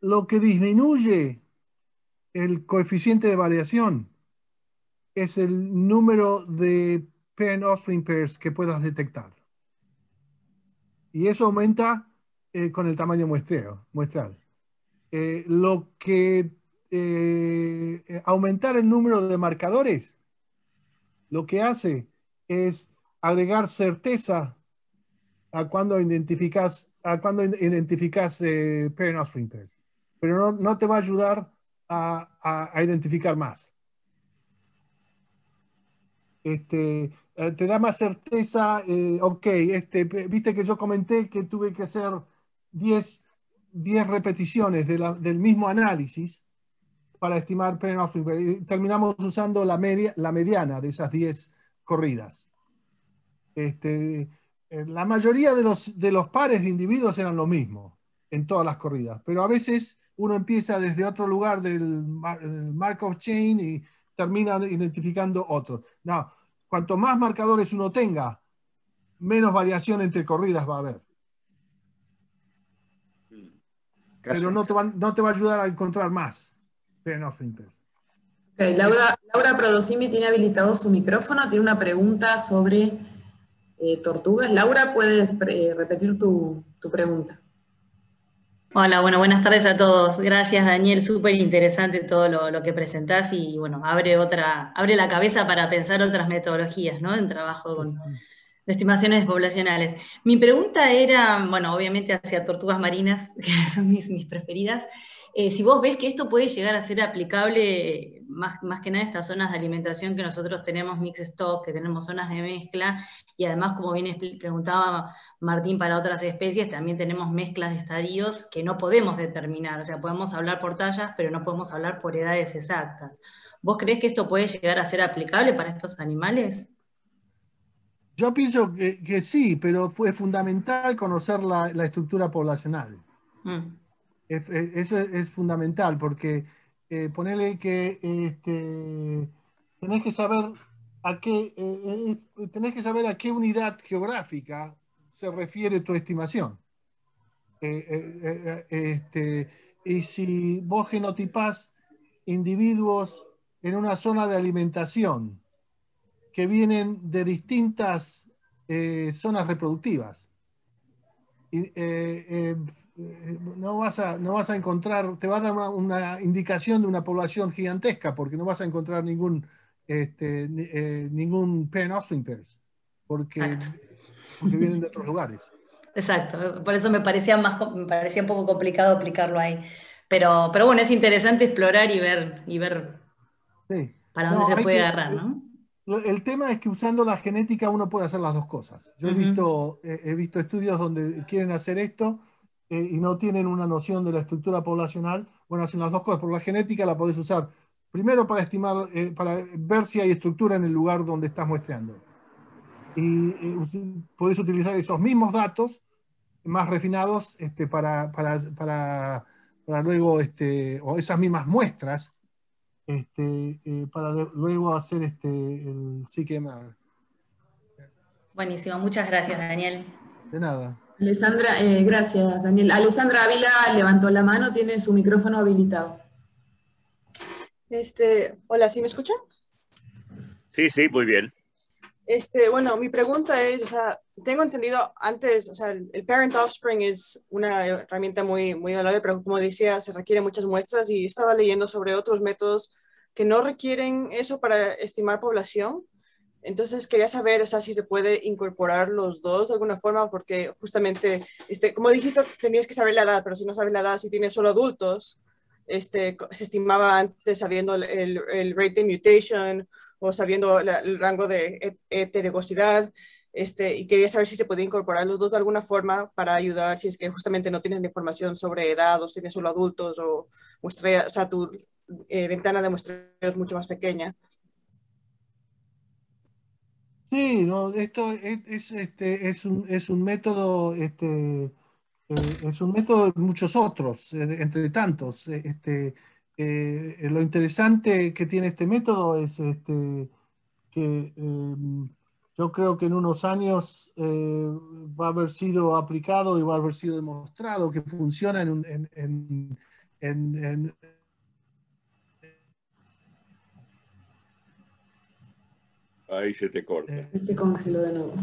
lo que disminuye el coeficiente de variación es el número de pen offspring pairs que puedas detectar. Y eso aumenta eh, con el tamaño muestreo, muestral. Eh, lo que eh, aumentar el número de marcadores, lo que hace es agregar certeza a cuando identificas, a cuando identificas pero no, te va a ayudar a, identificar más. Este, te da más certeza, ok, este, viste que yo comenté que tuve que hacer 10, 10 repeticiones del mismo análisis para estimar Terminamos usando la, media, la mediana de esas 10 corridas. Este, eh, la mayoría de los, de los pares de individuos eran lo mismo en todas las corridas, pero a veces uno empieza desde otro lugar del, Markov Chain y termina identificando otro. No, cuanto más marcadores uno tenga, menos variación entre corridas va a haber. Pero no te, va, a ayudar a encontrar más. Laura, Laura Prodosimi tiene habilitado su micrófono, tiene una pregunta sobre eh, tortugas. Laura, puedes eh, repetir tu, pregunta. Hola, bueno, buenas tardes a todos. Gracias, Daniel. Súper interesante todo lo, que presentás y bueno, abre otra, abre la cabeza para pensar otras metodologías, En trabajo con, estimaciones poblacionales. Mi pregunta era, bueno, obviamente hacia tortugas marinas, que son mis, preferidas, eh, si vos ves que esto puede llegar a ser aplicable más, más que nada a estas zonas de alimentación que nosotros tenemos mix stock, que tenemos zonas de mezcla, y además, como bien preguntaba Martín, para otras especies también tenemos mezclas de estadios que no podemos determinar, o sea, podemos hablar por tallas, pero no podemos hablar por edades exactas. ¿Vos crees que esto puede llegar a ser aplicable para estos animales? Yo pienso que, sí, pero fue fundamental conocer la, estructura poblacional. Mm. eso es, fundamental, porque eh, ponerle que este, tenés que saber a qué eh, eh, tenés que saber a qué unidad geográfica se refiere tu estimación. Eh, este, y si vos genotipás individuos en una zona de alimentación, que vienen de distintas eh, zonas reproductivas. Eh, eh, no, vas a, no vas a encontrar, te va a dar una, indicación de una población gigantesca, porque no vas a encontrar ningún, este, ningún pen offspring pairs, porque, porque vienen de otros lugares. Exacto, por eso me parecía, más, me parecía un poco complicado aplicarlo ahí. Pero, pero bueno, es interesante explorar y ver, y ver para dónde se puede agarrar, ¿no? El tema es que usando la genética uno puede hacer las dos cosas. Yo he, visto, he visto estudios donde quieren hacer esto eh, y no tienen una noción de la estructura poblacional. Bueno, hacen las dos cosas, Por la genética la podés usar primero para estimar, eh, para ver si hay estructura en el lugar donde estás muestreando. Y eh, podés utilizar esos mismos datos más refinados este, para, para, para, para, luego, este, o esas mismas muestras este, eh, para luego hacer este, el CKMR. Buenísimo, muchas gracias Daniel. De nada. Alessandra, eh, gracias Daniel. Alessandra Ávila levantó la mano, tiene su micrófono habilitado. Este, hola, ¿sí me escuchan? Sí, sí, muy bien. Este, bueno, mi pregunta es, o tengo entendido antes, o sea, el, parent offspring es una herramienta muy, muy valable, pero como decía, se requieren muchas muestras y estaba leyendo sobre otros métodos que no requieren eso para estimar población. Entonces quería saber, o sea, si se puede incorporar los dos de alguna forma, porque justamente, este, como dijiste, tenías que saber la edad, pero si no sabes la edad, si tienes solo adultos, este, se estimaba antes sabiendo el, el rate de mutation o sabiendo el rango de heterogosidad este, y quería saber si se podía incorporar los dos de alguna forma para ayudar si es que justamente no tienen información sobre edad o si tienes solo adultos o, muestra tu eh, ventana de muestreo es mucho más pequeña. Sí, no, esto es, este, un, método, este, eh, es un método de muchos otros, eh, entre tantos. Este, lo interesante que tiene este método es este, que em, yo creo que en unos años eh, va a haber sido aplicado y va a haber sido demostrado que funciona en, en, en, Ahí se te corta. se congeló de nuevo.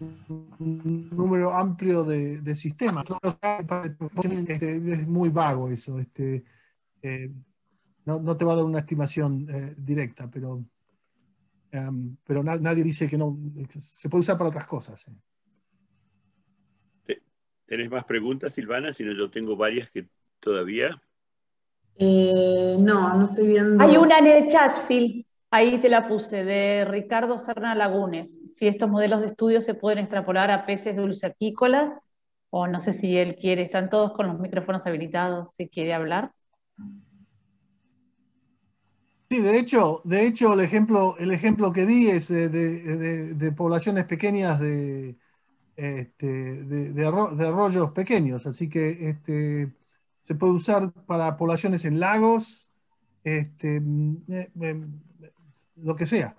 Un número amplio de, de sistemas. es muy vago eso. Este, eh, no, te va a dar una estimación eh, directa, pero, em, pero nadie dice que no, se puede usar para otras cosas. Eh. ¿Tenés más preguntas, Silvana? Si no, yo tengo varias que todavía. no, no estoy viendo. Hay una en el chat, Sil. Ahí te la puse, de Ricardo Serna Lagunes. Si estos modelos de estudio se pueden extrapolar a peces aquícolas. o no sé si él quiere, están todos con los micrófonos habilitados, si quiere hablar. Sí, de hecho, de hecho el, ejemplo, el ejemplo que di es eh, de, poblaciones pequeñas de, este, de, arroyos pequeños, así que este, se puede usar para poblaciones en lagos, este, mm, eh, eh, lo que sea.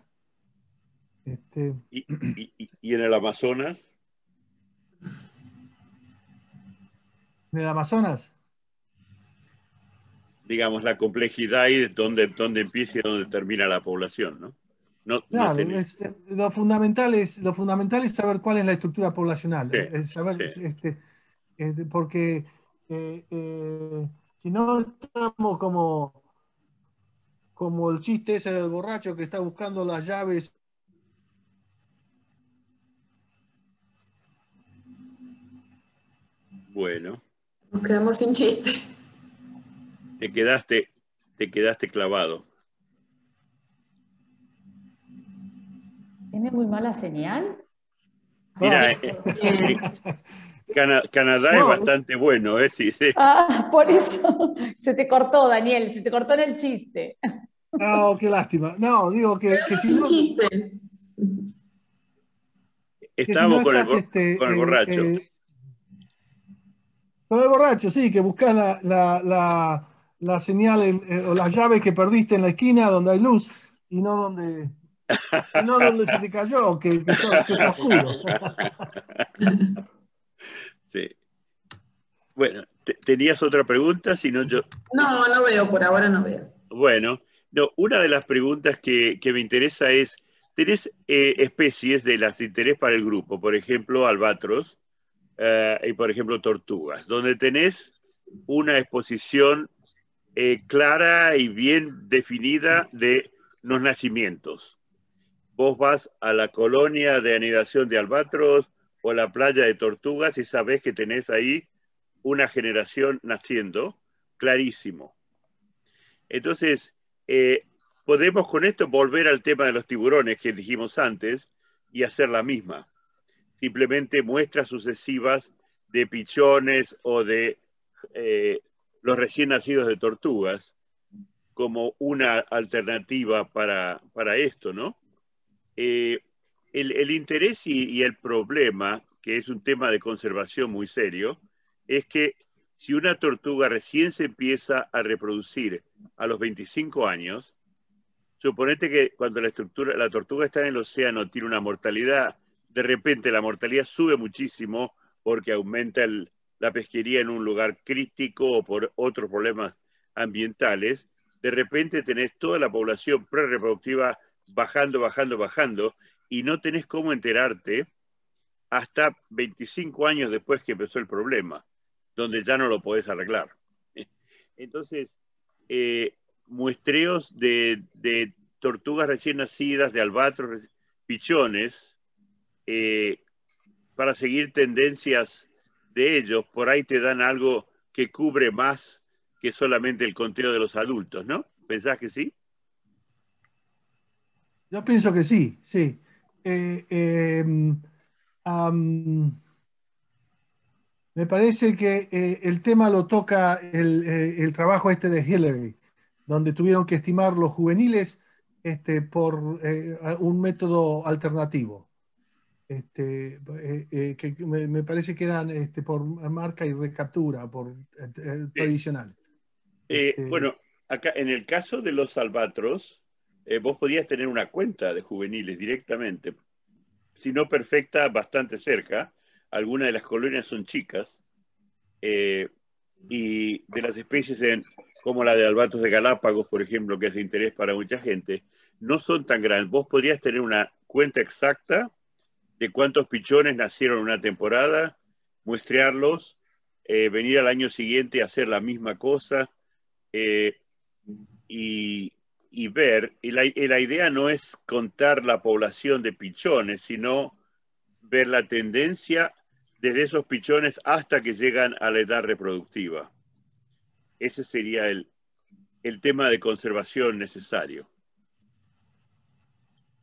Este, y en el Amazonas? ¿En el Amazonas? digamos, la complejidad y dónde, dónde empieza y dónde termina la población, ¿no? Eh, lo, fundamental es, lo fundamental es saber cuál es la estructura poblacional, eh, este, eh, porque si no estamos como, como el chiste ese del borracho que está buscando las llaves Bueno. Nos quedamos sin chiste te quedaste, te quedaste clavado. Tiene muy mala señal. Mira, ah, eh, eh, Canadá es bastante bueno, ¿eh? Sí, sí. Ah, por eso se te cortó, Daniel, se te cortó en el chiste. No, qué lástima. No, digo que, si no... Chiste. con, el, este, eh, borracho. con el borracho, sí, que buscas la, la señal eh, o las llaves que perdiste en la esquina donde hay luz y no donde, no se te cayó, que, oscuro. Bueno, ¿tenías otra pregunta? Si no, yo... no, no veo, por ahora no veo. Bueno, no, una de las preguntas que, me interesa es, ¿tenés eh, especies de las de interés para el grupo? Por ejemplo, albatros eh, y por ejemplo tortugas, donde tenés una exposición eh, clara y bien definida de los nacimientos. Vos vas a la colonia de anidación de albatros o a la playa de tortugas y sabés que tenés ahí una generación naciendo, clarísimo. Entonces, eh, podemos con esto volver al tema de los tiburones que dijimos antes y hacer la misma. Simplemente muestras sucesivas de pichones o de eh, los recién nacidos de tortugas como una alternativa para, esto, ¿no? Eh, el, interés y, el problema, que es un tema de conservación muy serio, es que si una tortuga recién se empieza a reproducir a los 25 años, suponete que cuando la, estructura, la tortuga está en el océano tiene una mortalidad, de repente la mortalidad sube muchísimo porque aumenta el, la pesquería en un lugar crítico o por otros problemas ambientales, de repente tenés toda la población prereproductiva bajando, bajando, bajando, y no tenés cómo enterarte hasta 25 años después que empezó el problema, donde ya no lo podés arreglar. Entonces, eh, muestreos de, tortugas recién nacidas, de albatros, pichones, eh, para seguir tendencias de ellos, por ahí te dan algo que cubre más que solamente el conteo de los adultos, ¿no? ¿Pensás que sí? Yo pienso que sí, sí. Eh, eh, me parece que eh, el tema lo toca el, el, trabajo este de Hillary, donde tuvieron que estimar los juveniles este, por un método alternativo este, eh, eh, que me, parece que eran este, por marca y recaptura, por eh, tradicional. Este, bueno, acá en el caso de los albatros, vos podías tener una cuenta de juveniles directamente, si no perfecta, bastante cerca. Algunas de las colonias son chicas y de las especies como la de albatros de Galápagos, por ejemplo, que es de interés para mucha gente, no son tan grandes. Vos podrías tener una cuenta exacta cuántos pichones nacieron una temporada, muestrearlos, eh, venir al año siguiente a hacer la misma cosa eh, y, ver. la, idea no es contar la población de pichones, sino ver la tendencia desde esos pichones hasta que llegan a la edad reproductiva. Ese sería el, tema de conservación necesario.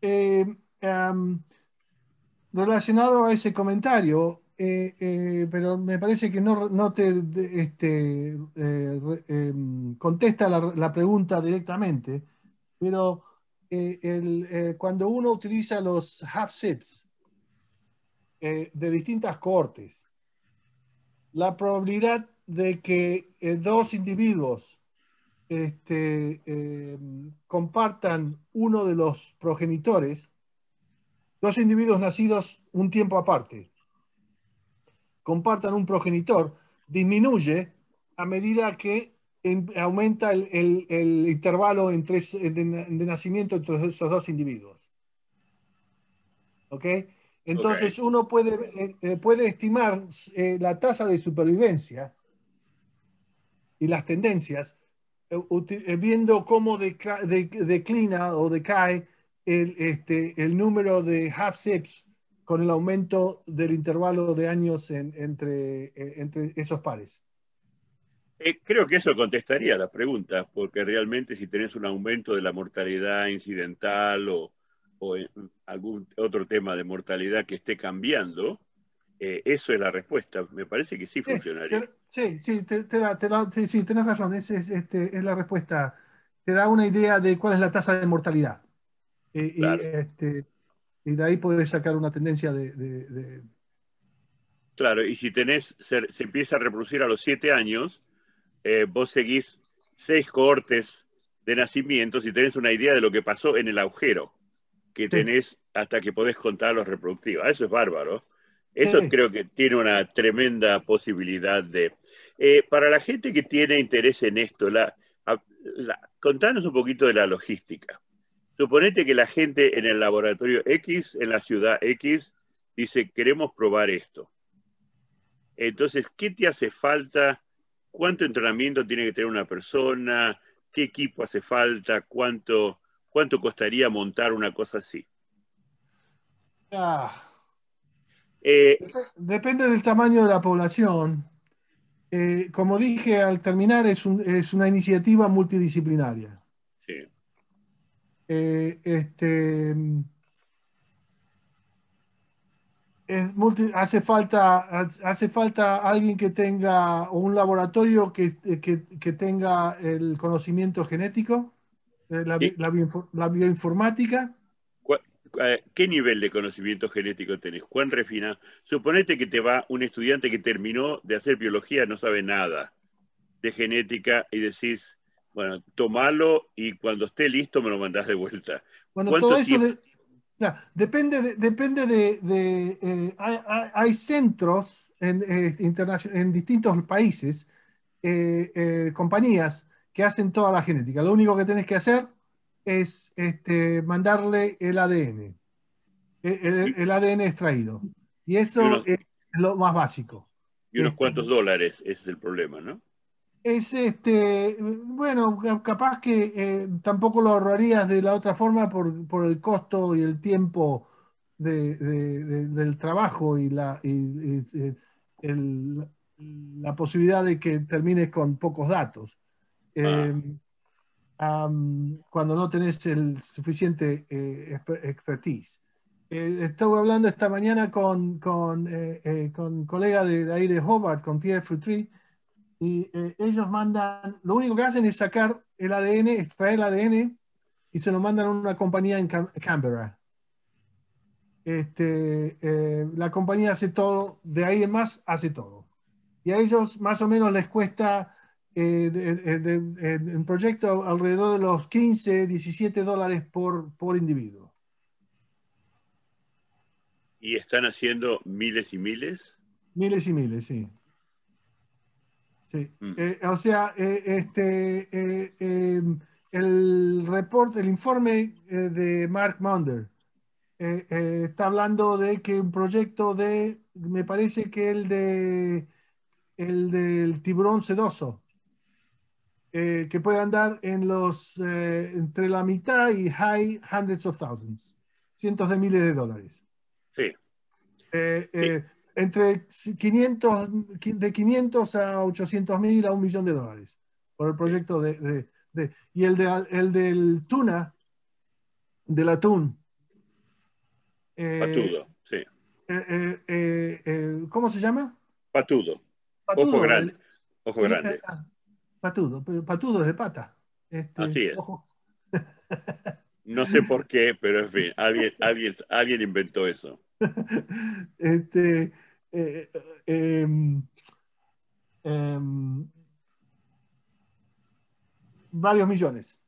Eh, relacionado a ese comentario, eh, eh, pero me parece que no, te este, eh, em, contesta la, pregunta directamente, pero cuando uno utiliza los half de distintas cortes, la probabilidad de que dos individuos este, em, compartan uno de los progenitores Dos individuos nacidos un tiempo aparte compartan un progenitor disminuye a medida que em, aumenta el, intervalo entre, de, nacimiento entre esos dos individuos. ¿Ok? Entonces uno puede, eh, eh, puede estimar eh, la tasa de supervivencia y las tendencias viendo cómo declina o decae el, este, el número de half sips con el aumento del intervalo de años en, entre, eh, entre esos pares? Eh, creo que eso contestaría la pregunta, porque realmente si tenés un aumento de la mortalidad incidental o, o algún otro tema de mortalidad que esté cambiando, eh, eso es la respuesta. Me parece que sí funcionaría. Sí, sí, te, da, te da, sí, tenés razón, esa es, este, es la respuesta. Te da una idea de cuál es la tasa de mortalidad. Este, y, de ahí podés sacar una tendencia de, Claro, y si tenés, se, empieza a reproducir a los siete años, eh, vos seguís seis cohortes de nacimientos y tenés una idea de lo que pasó en el agujero que tenés hasta que podés contar los reproductivos. Eso es bárbaro. Eso creo que tiene una tremenda posibilidad de... Eh, para la gente que tiene interés en esto, la, contanos un poquito de la logística. Suponete que la gente en el laboratorio X, en la ciudad X, dice, queremos probar esto. Entonces, ¿qué te hace falta? ¿Cuánto entrenamiento tiene que tener una persona? ¿Qué equipo hace falta? ¿Cuánto, cuánto costaría montar una cosa así? Ah. Eh, depende del tamaño de la población. Eh, como dije al terminar, es una iniciativa multidisciplinaria. Eh, este, mm, hace, falta, hace falta alguien que tenga, o un laboratorio que, eh, tenga el conocimiento genético, eh, la, bioinformática. ¿Qué nivel de conocimiento genético tenés? ¿Cuán refina Suponete que te va un estudiante que terminó de hacer biología, no sabe nada de genética y decís, bueno, tomalo y cuando esté listo me lo mandás de vuelta. Bueno, todo eso depende de, depende de, eh, hay, centros en, eh, en distintos países, eh, compañías que hacen toda la genética. Lo único que tenés que hacer es este, mandarle el ADN, e, el, ADN extraído. Y eso es lo más básico. Y unos este. cuantos dólares, ese es el problema, ¿no? Es este, bueno, capaz que eh, tampoco lo ahorrarías de la otra forma por, el costo y el tiempo del trabajo y la, y, eh, la posibilidad de que termines con pocos datos. Ah. Em, cuando no tenés el suficiente eh, expertise. Estuve estaba hablando esta mañana con, colega de, ahí de Hobart, con Pierre Frutri, y eh, ellos mandan, lo único que hacen es sacar el ADN, extraer el ADN y se lo mandan a una compañía en Canberra. Este, eh, la compañía hace todo, de ahí en más hace todo. Y a ellos más o menos les cuesta eh, en proyecto alrededor de los 15, 17 dólares por, por individuo. ¿Y están haciendo miles y miles? Miles y miles, sí. Sí. Mm. Eh, o sea, eh, este, eh, em, el reporte, el informe de Mark Maunder está hablando de que un proyecto de, me parece que el de el del tiburón sedoso, que puede andar en los entre la mitad y high hundreds of thousands, cientos de miles de dólares. Sí. sí entre 500, de 500 a 800 mil a un millón de dólares por el proyecto de, y el, el del tuna, del atún. Eh, patudo, sí. Eh, eh, ¿Cómo se llama? Patudo. ojo grande. Ojo grande. Patudo, patudo es de pata. Este, Así es. No sé por qué, pero en fin, alguien, alguien, alguien inventó eso. Este, eh, eh, em, em, varios millones.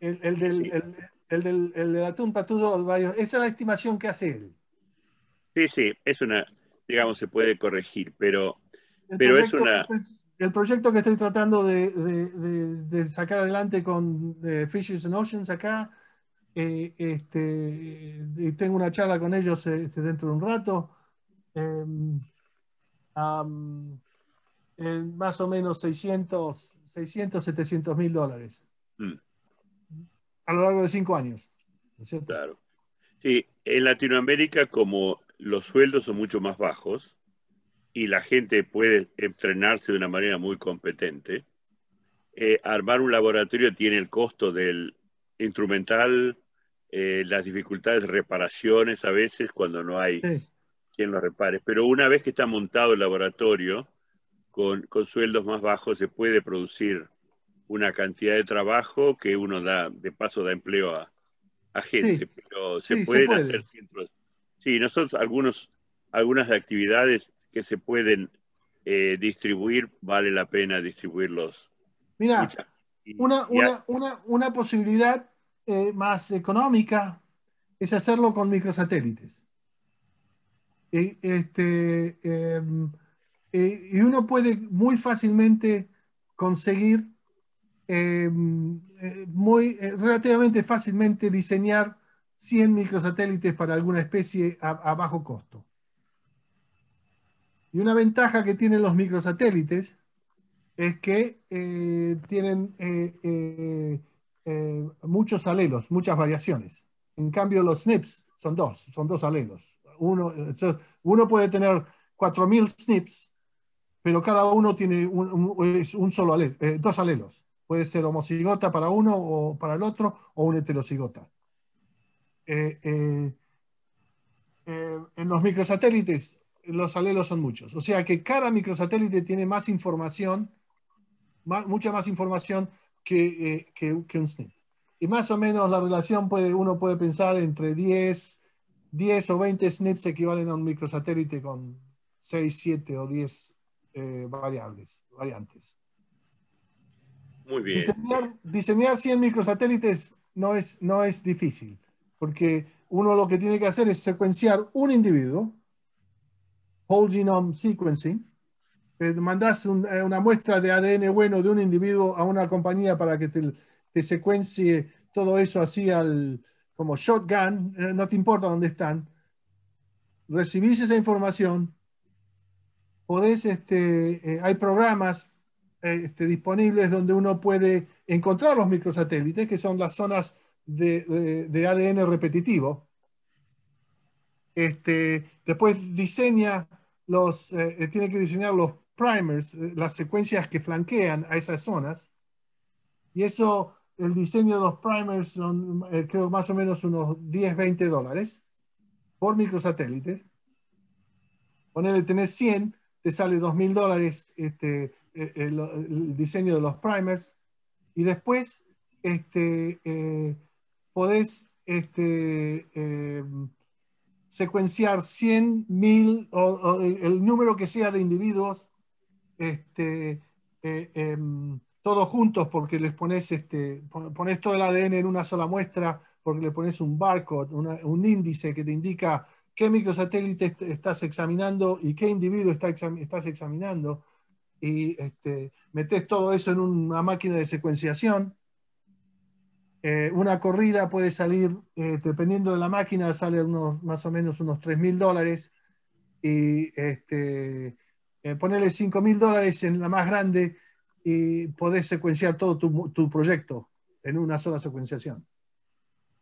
El, el, del, sí. el, del, esa es la estimación que hace él. Sí, sí, es una, digamos, se puede corregir, pero, pero es una... El proyecto que estoy tratando de, sacar adelante con eh, Fishes and Oceans acá, eh, este, tengo una charla con ellos este, dentro de un rato, Em, en más o menos 600, 600 700 mil dólares mm. a lo largo de cinco años. Claro. Sí, en Latinoamérica como los sueldos son mucho más bajos y la gente puede entrenarse de una manera muy competente, eh, armar un laboratorio tiene el costo del instrumental, eh, las dificultades de reparaciones a veces cuando no hay quien lo repare. Pero una vez que está montado el laboratorio, con, sueldos más bajos se puede producir una cantidad de trabajo que uno da, de paso da empleo a, gente, pero se pueden hacer centros. Sí, nosotros algunos, algunas actividades que se pueden eh, distribuir, vale la pena distribuirlos. Mira, una, una, una, posibilidad eh, más económica es hacerlo con microsatélites. Eh, este, em, eh, y uno puede muy fácilmente conseguir, em, eh, muy, relativamente fácilmente diseñar 100 microsatélites para alguna especie a, bajo costo. Y una ventaja que tienen los microsatélites es que tienen muchos alelos, muchas variaciones. En cambio, los SNPs e son dos, son dos alelos uno, puede tener 4.000 SNPs, pero cada uno tiene un, solo eh, dos alelos. Puede ser homocigota para uno o para el otro, o un heterocigota. Eh, eh, en los microsatélites, los alelos son muchos. O sea que cada microsatélite tiene más información, mucha más información que, un SNP. Y más o menos la relación puede, uno puede pensar entre 10 10 o 20 SNPs equivalen a un microsatélite con 6, 7 o 10 eh, variables, variantes. Muy bien. Diseñar, 100 microsatélites no es, no es difícil, porque uno lo que tiene que hacer es secuenciar un individuo, whole genome sequencing, mandas eh, una muestra de ADN bueno de un individuo a una compañía para que te, te secuencie todo eso así al, como shotgun, eh, no te importa dónde están, recibís esa información, podés, este, eh, hay programas eh, este, disponibles donde uno puede encontrar los microsatélites, que son las zonas de, ADN repetitivo. Este, después diseña los, tiene que diseñar los primers, las secuencias que flanquean a esas zonas. Y eso el diseño de los primers son, eh, creo, más o menos unos 10, 20 dólares por microsatélite. Ponele, tenés 100, te sale 2.000 dólares este, eh, eh, el, diseño de los primers. Y después este, eh, podés este, secuenciar 100, 1000 o, el número que sea de individuos este, em, todos juntos porque les pones, este, pones todo el ADN en una sola muestra, porque le pones un barcode, un índice que te indica qué microsatélite estás examinando y qué individuo está estás examinando, y este, metes todo eso en una máquina de secuenciación. Eh, una corrida puede salir, eh, dependiendo de la máquina, sale unos, más o menos unos 3 mil dólares. Y este, eh, ponerle 5 mil dólares en la más grande y podés secuenciar todo tu, proyecto en una sola secuenciación.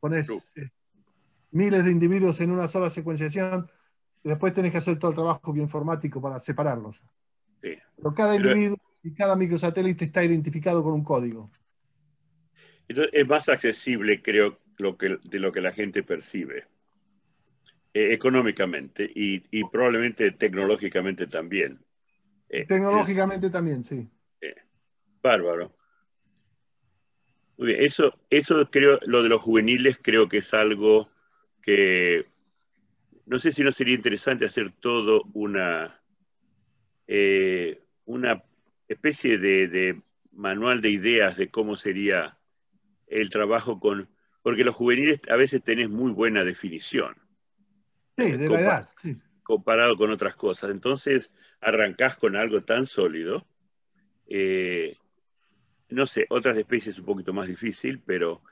Pones eh, miles de individuos en una sola secuenciación, y después tenés que hacer todo el trabajo bioinformático para separarlos. Pero cada individuo y cada microsatélite está identificado con un código. Entonces es más accesible, creo, lo que, de lo que la gente percibe, eh, económicamente y, probablemente tecnológicamente también. Eh, tecnológicamente también, sí. Bárbaro. Muy bien, eso, eso creo, lo de los juveniles creo que es algo que, no sé si no sería interesante hacer todo una, eh, una especie de, manual de ideas de cómo sería el trabajo con, porque los juveniles a veces tenés muy buena definición. Sí, de la Comparado con otras cosas. Entonces, arrancás con algo tan sólido eh, no sé, otras especies un poquito más difícil, pero...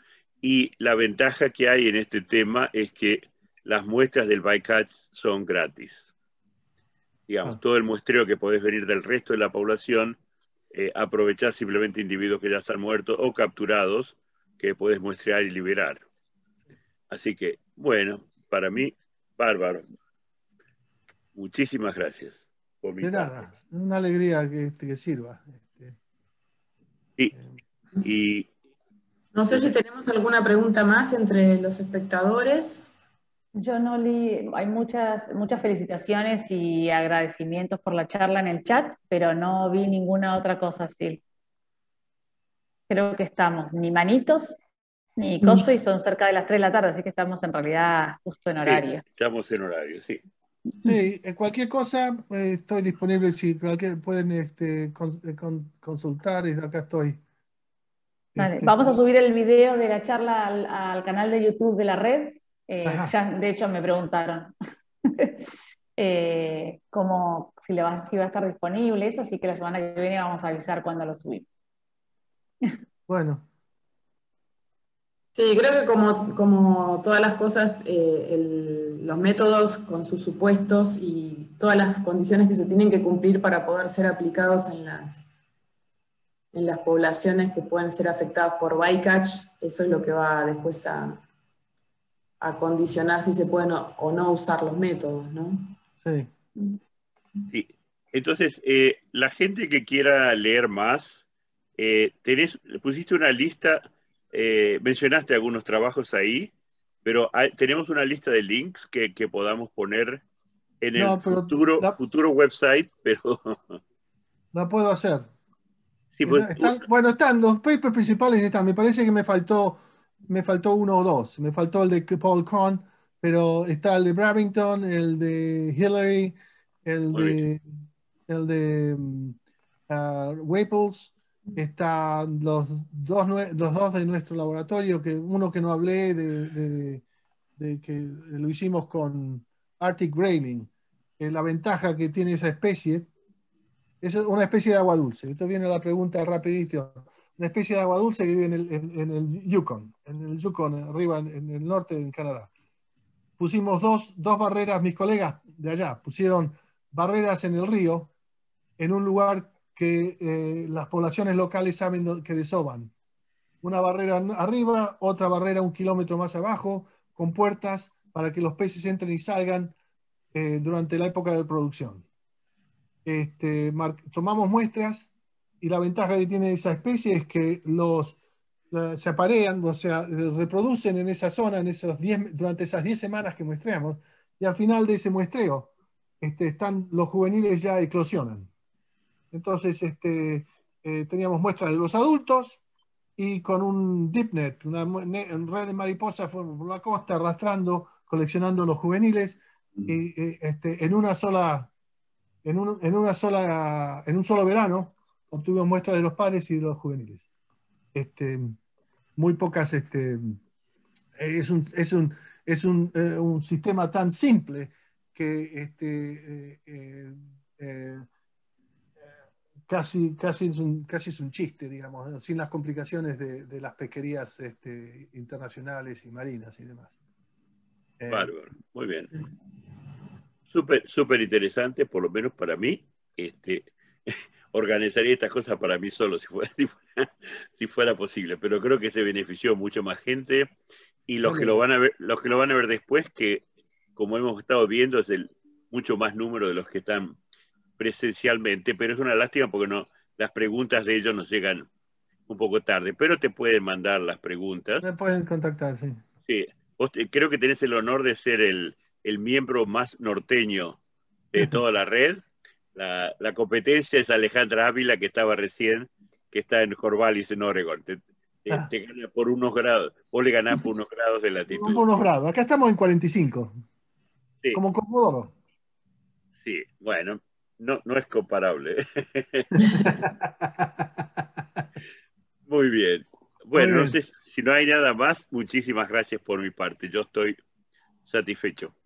Y la ventaja que hay en este tema es que las muestras del bycatch son gratis. Digamos, ah. todo el muestreo que podés venir del resto de la población, eh, aprovechás simplemente individuos que ya están muertos o capturados que podés muestrear y liberar. Así que, bueno, para mí, bárbaro. Muchísimas gracias. de nada, una alegría que, este, que sirva. Y, no sé si tenemos alguna pregunta más entre los espectadores. Yo no li, hay muchas, muchas felicitaciones y agradecimientos por la charla en el chat, pero no vi ninguna otra cosa así. Creo que estamos ni manitos ni coso y son cerca de las 3 de la tarde, así que estamos en realidad justo en horario. estamos en horario, sí. Sí, eh, cualquier cosa eh, estoy disponible. Si pueden este, eh, consultar, acá estoy. Vale, este, vamos a ah. subir el video de la charla al, canal de YouTube de la red. ya, de hecho, me preguntaron cómo, si, le va, a estar disponible así que la semana que viene vamos a avisar cuando lo subimos. bueno, Sí, creo que como, como todas las cosas, eh, los métodos con sus supuestos y todas las condiciones que se tienen que cumplir para poder ser aplicados en las, en las poblaciones que pueden ser afectadas por bycatch, eso es lo que va después a, a condicionar si se pueden o, no usar los métodos, ¿no? Sí. Entonces, eh, la gente que quiera leer más, eh, pusiste una lista eh, mencionaste algunos trabajos ahí, pero tenemos una lista de links que, podamos poner en el futuro, futuro website, pero... La puedo hacer. Pues, bueno, están los papers principales, están. Me parece que me faltó, me faltó uno o dos. Me faltó el de Paul Kahn, pero está el de Bravington, el de Hillary, el de, el de mm, ah, están los dos, de nuestro laboratorio, que uno que no hablé, de, que lo hicimos con Arctic Grayling, la ventaja que tiene esa especie, es una especie de agua dulce. Esto viene a la pregunta rapidito. Una especie de agua dulce que vive en el, el Yukon, en el Yukon, arriba en, el norte de Canadá. Pusimos dos, dos barreras, mis colegas de allá pusieron barreras en el río, en un lugar que eh, las poblaciones locales saben que desoban. Una barrera arriba, otra barrera un kilómetro más abajo, con puertas para que los peces entren y salgan eh, durante la época de producción. Este, tomamos muestras y la ventaja que tiene esa especie es que los, eh, se aparean, o sea, reproducen en esa zona en esos diez, durante esas 10 semanas que muestreamos y al final de ese muestreo este, están, los juveniles ya eclosionan. Entonces este, eh, teníamos muestras de los adultos y con un dipnet, una, red de mariposas por la costa arrastrando, coleccionando los juveniles y, mm. eh, este, en una sola en, un, en una sola en un solo verano obtuvimos muestras de los padres y de los juveniles. Este, muy pocas este, eh, es un, es un, sistema tan simple que este, casi, es un, casi es un chiste, digamos, sin las complicaciones de, las pesquerías este, internacionales y marinas y demás. Eh, Bárbaro, muy bien. Súper interesante, por lo menos para mí. Este, organizaría estas cosas para mí solo si fuera, posible, pero creo que se benefició mucho más gente y los que lo van a ver, los que lo van a ver después, que como hemos estado viendo, es el mucho más número de los que están presencialmente, pero es una lástima porque no, las preguntas de ellos nos llegan un poco tarde, pero te pueden mandar las preguntas. Me pueden contactar, sí. Sí, creo que tenés el honor de ser el, miembro más norteño de toda la red. La, competencia es Alejandra Ávila, que estaba recién, que está en Corvallis, en Oregon. Te, ah. gana por unos grados, vos le ganás por unos grados de latitud. Por unos grados, acá estamos en 45. Sí. Como Comodoro. Sí, bueno no, no es comparable. ¿eh? Muy bien. Bueno, entonces, si no hay nada más, muchísimas gracias por mi parte. Yo estoy satisfecho.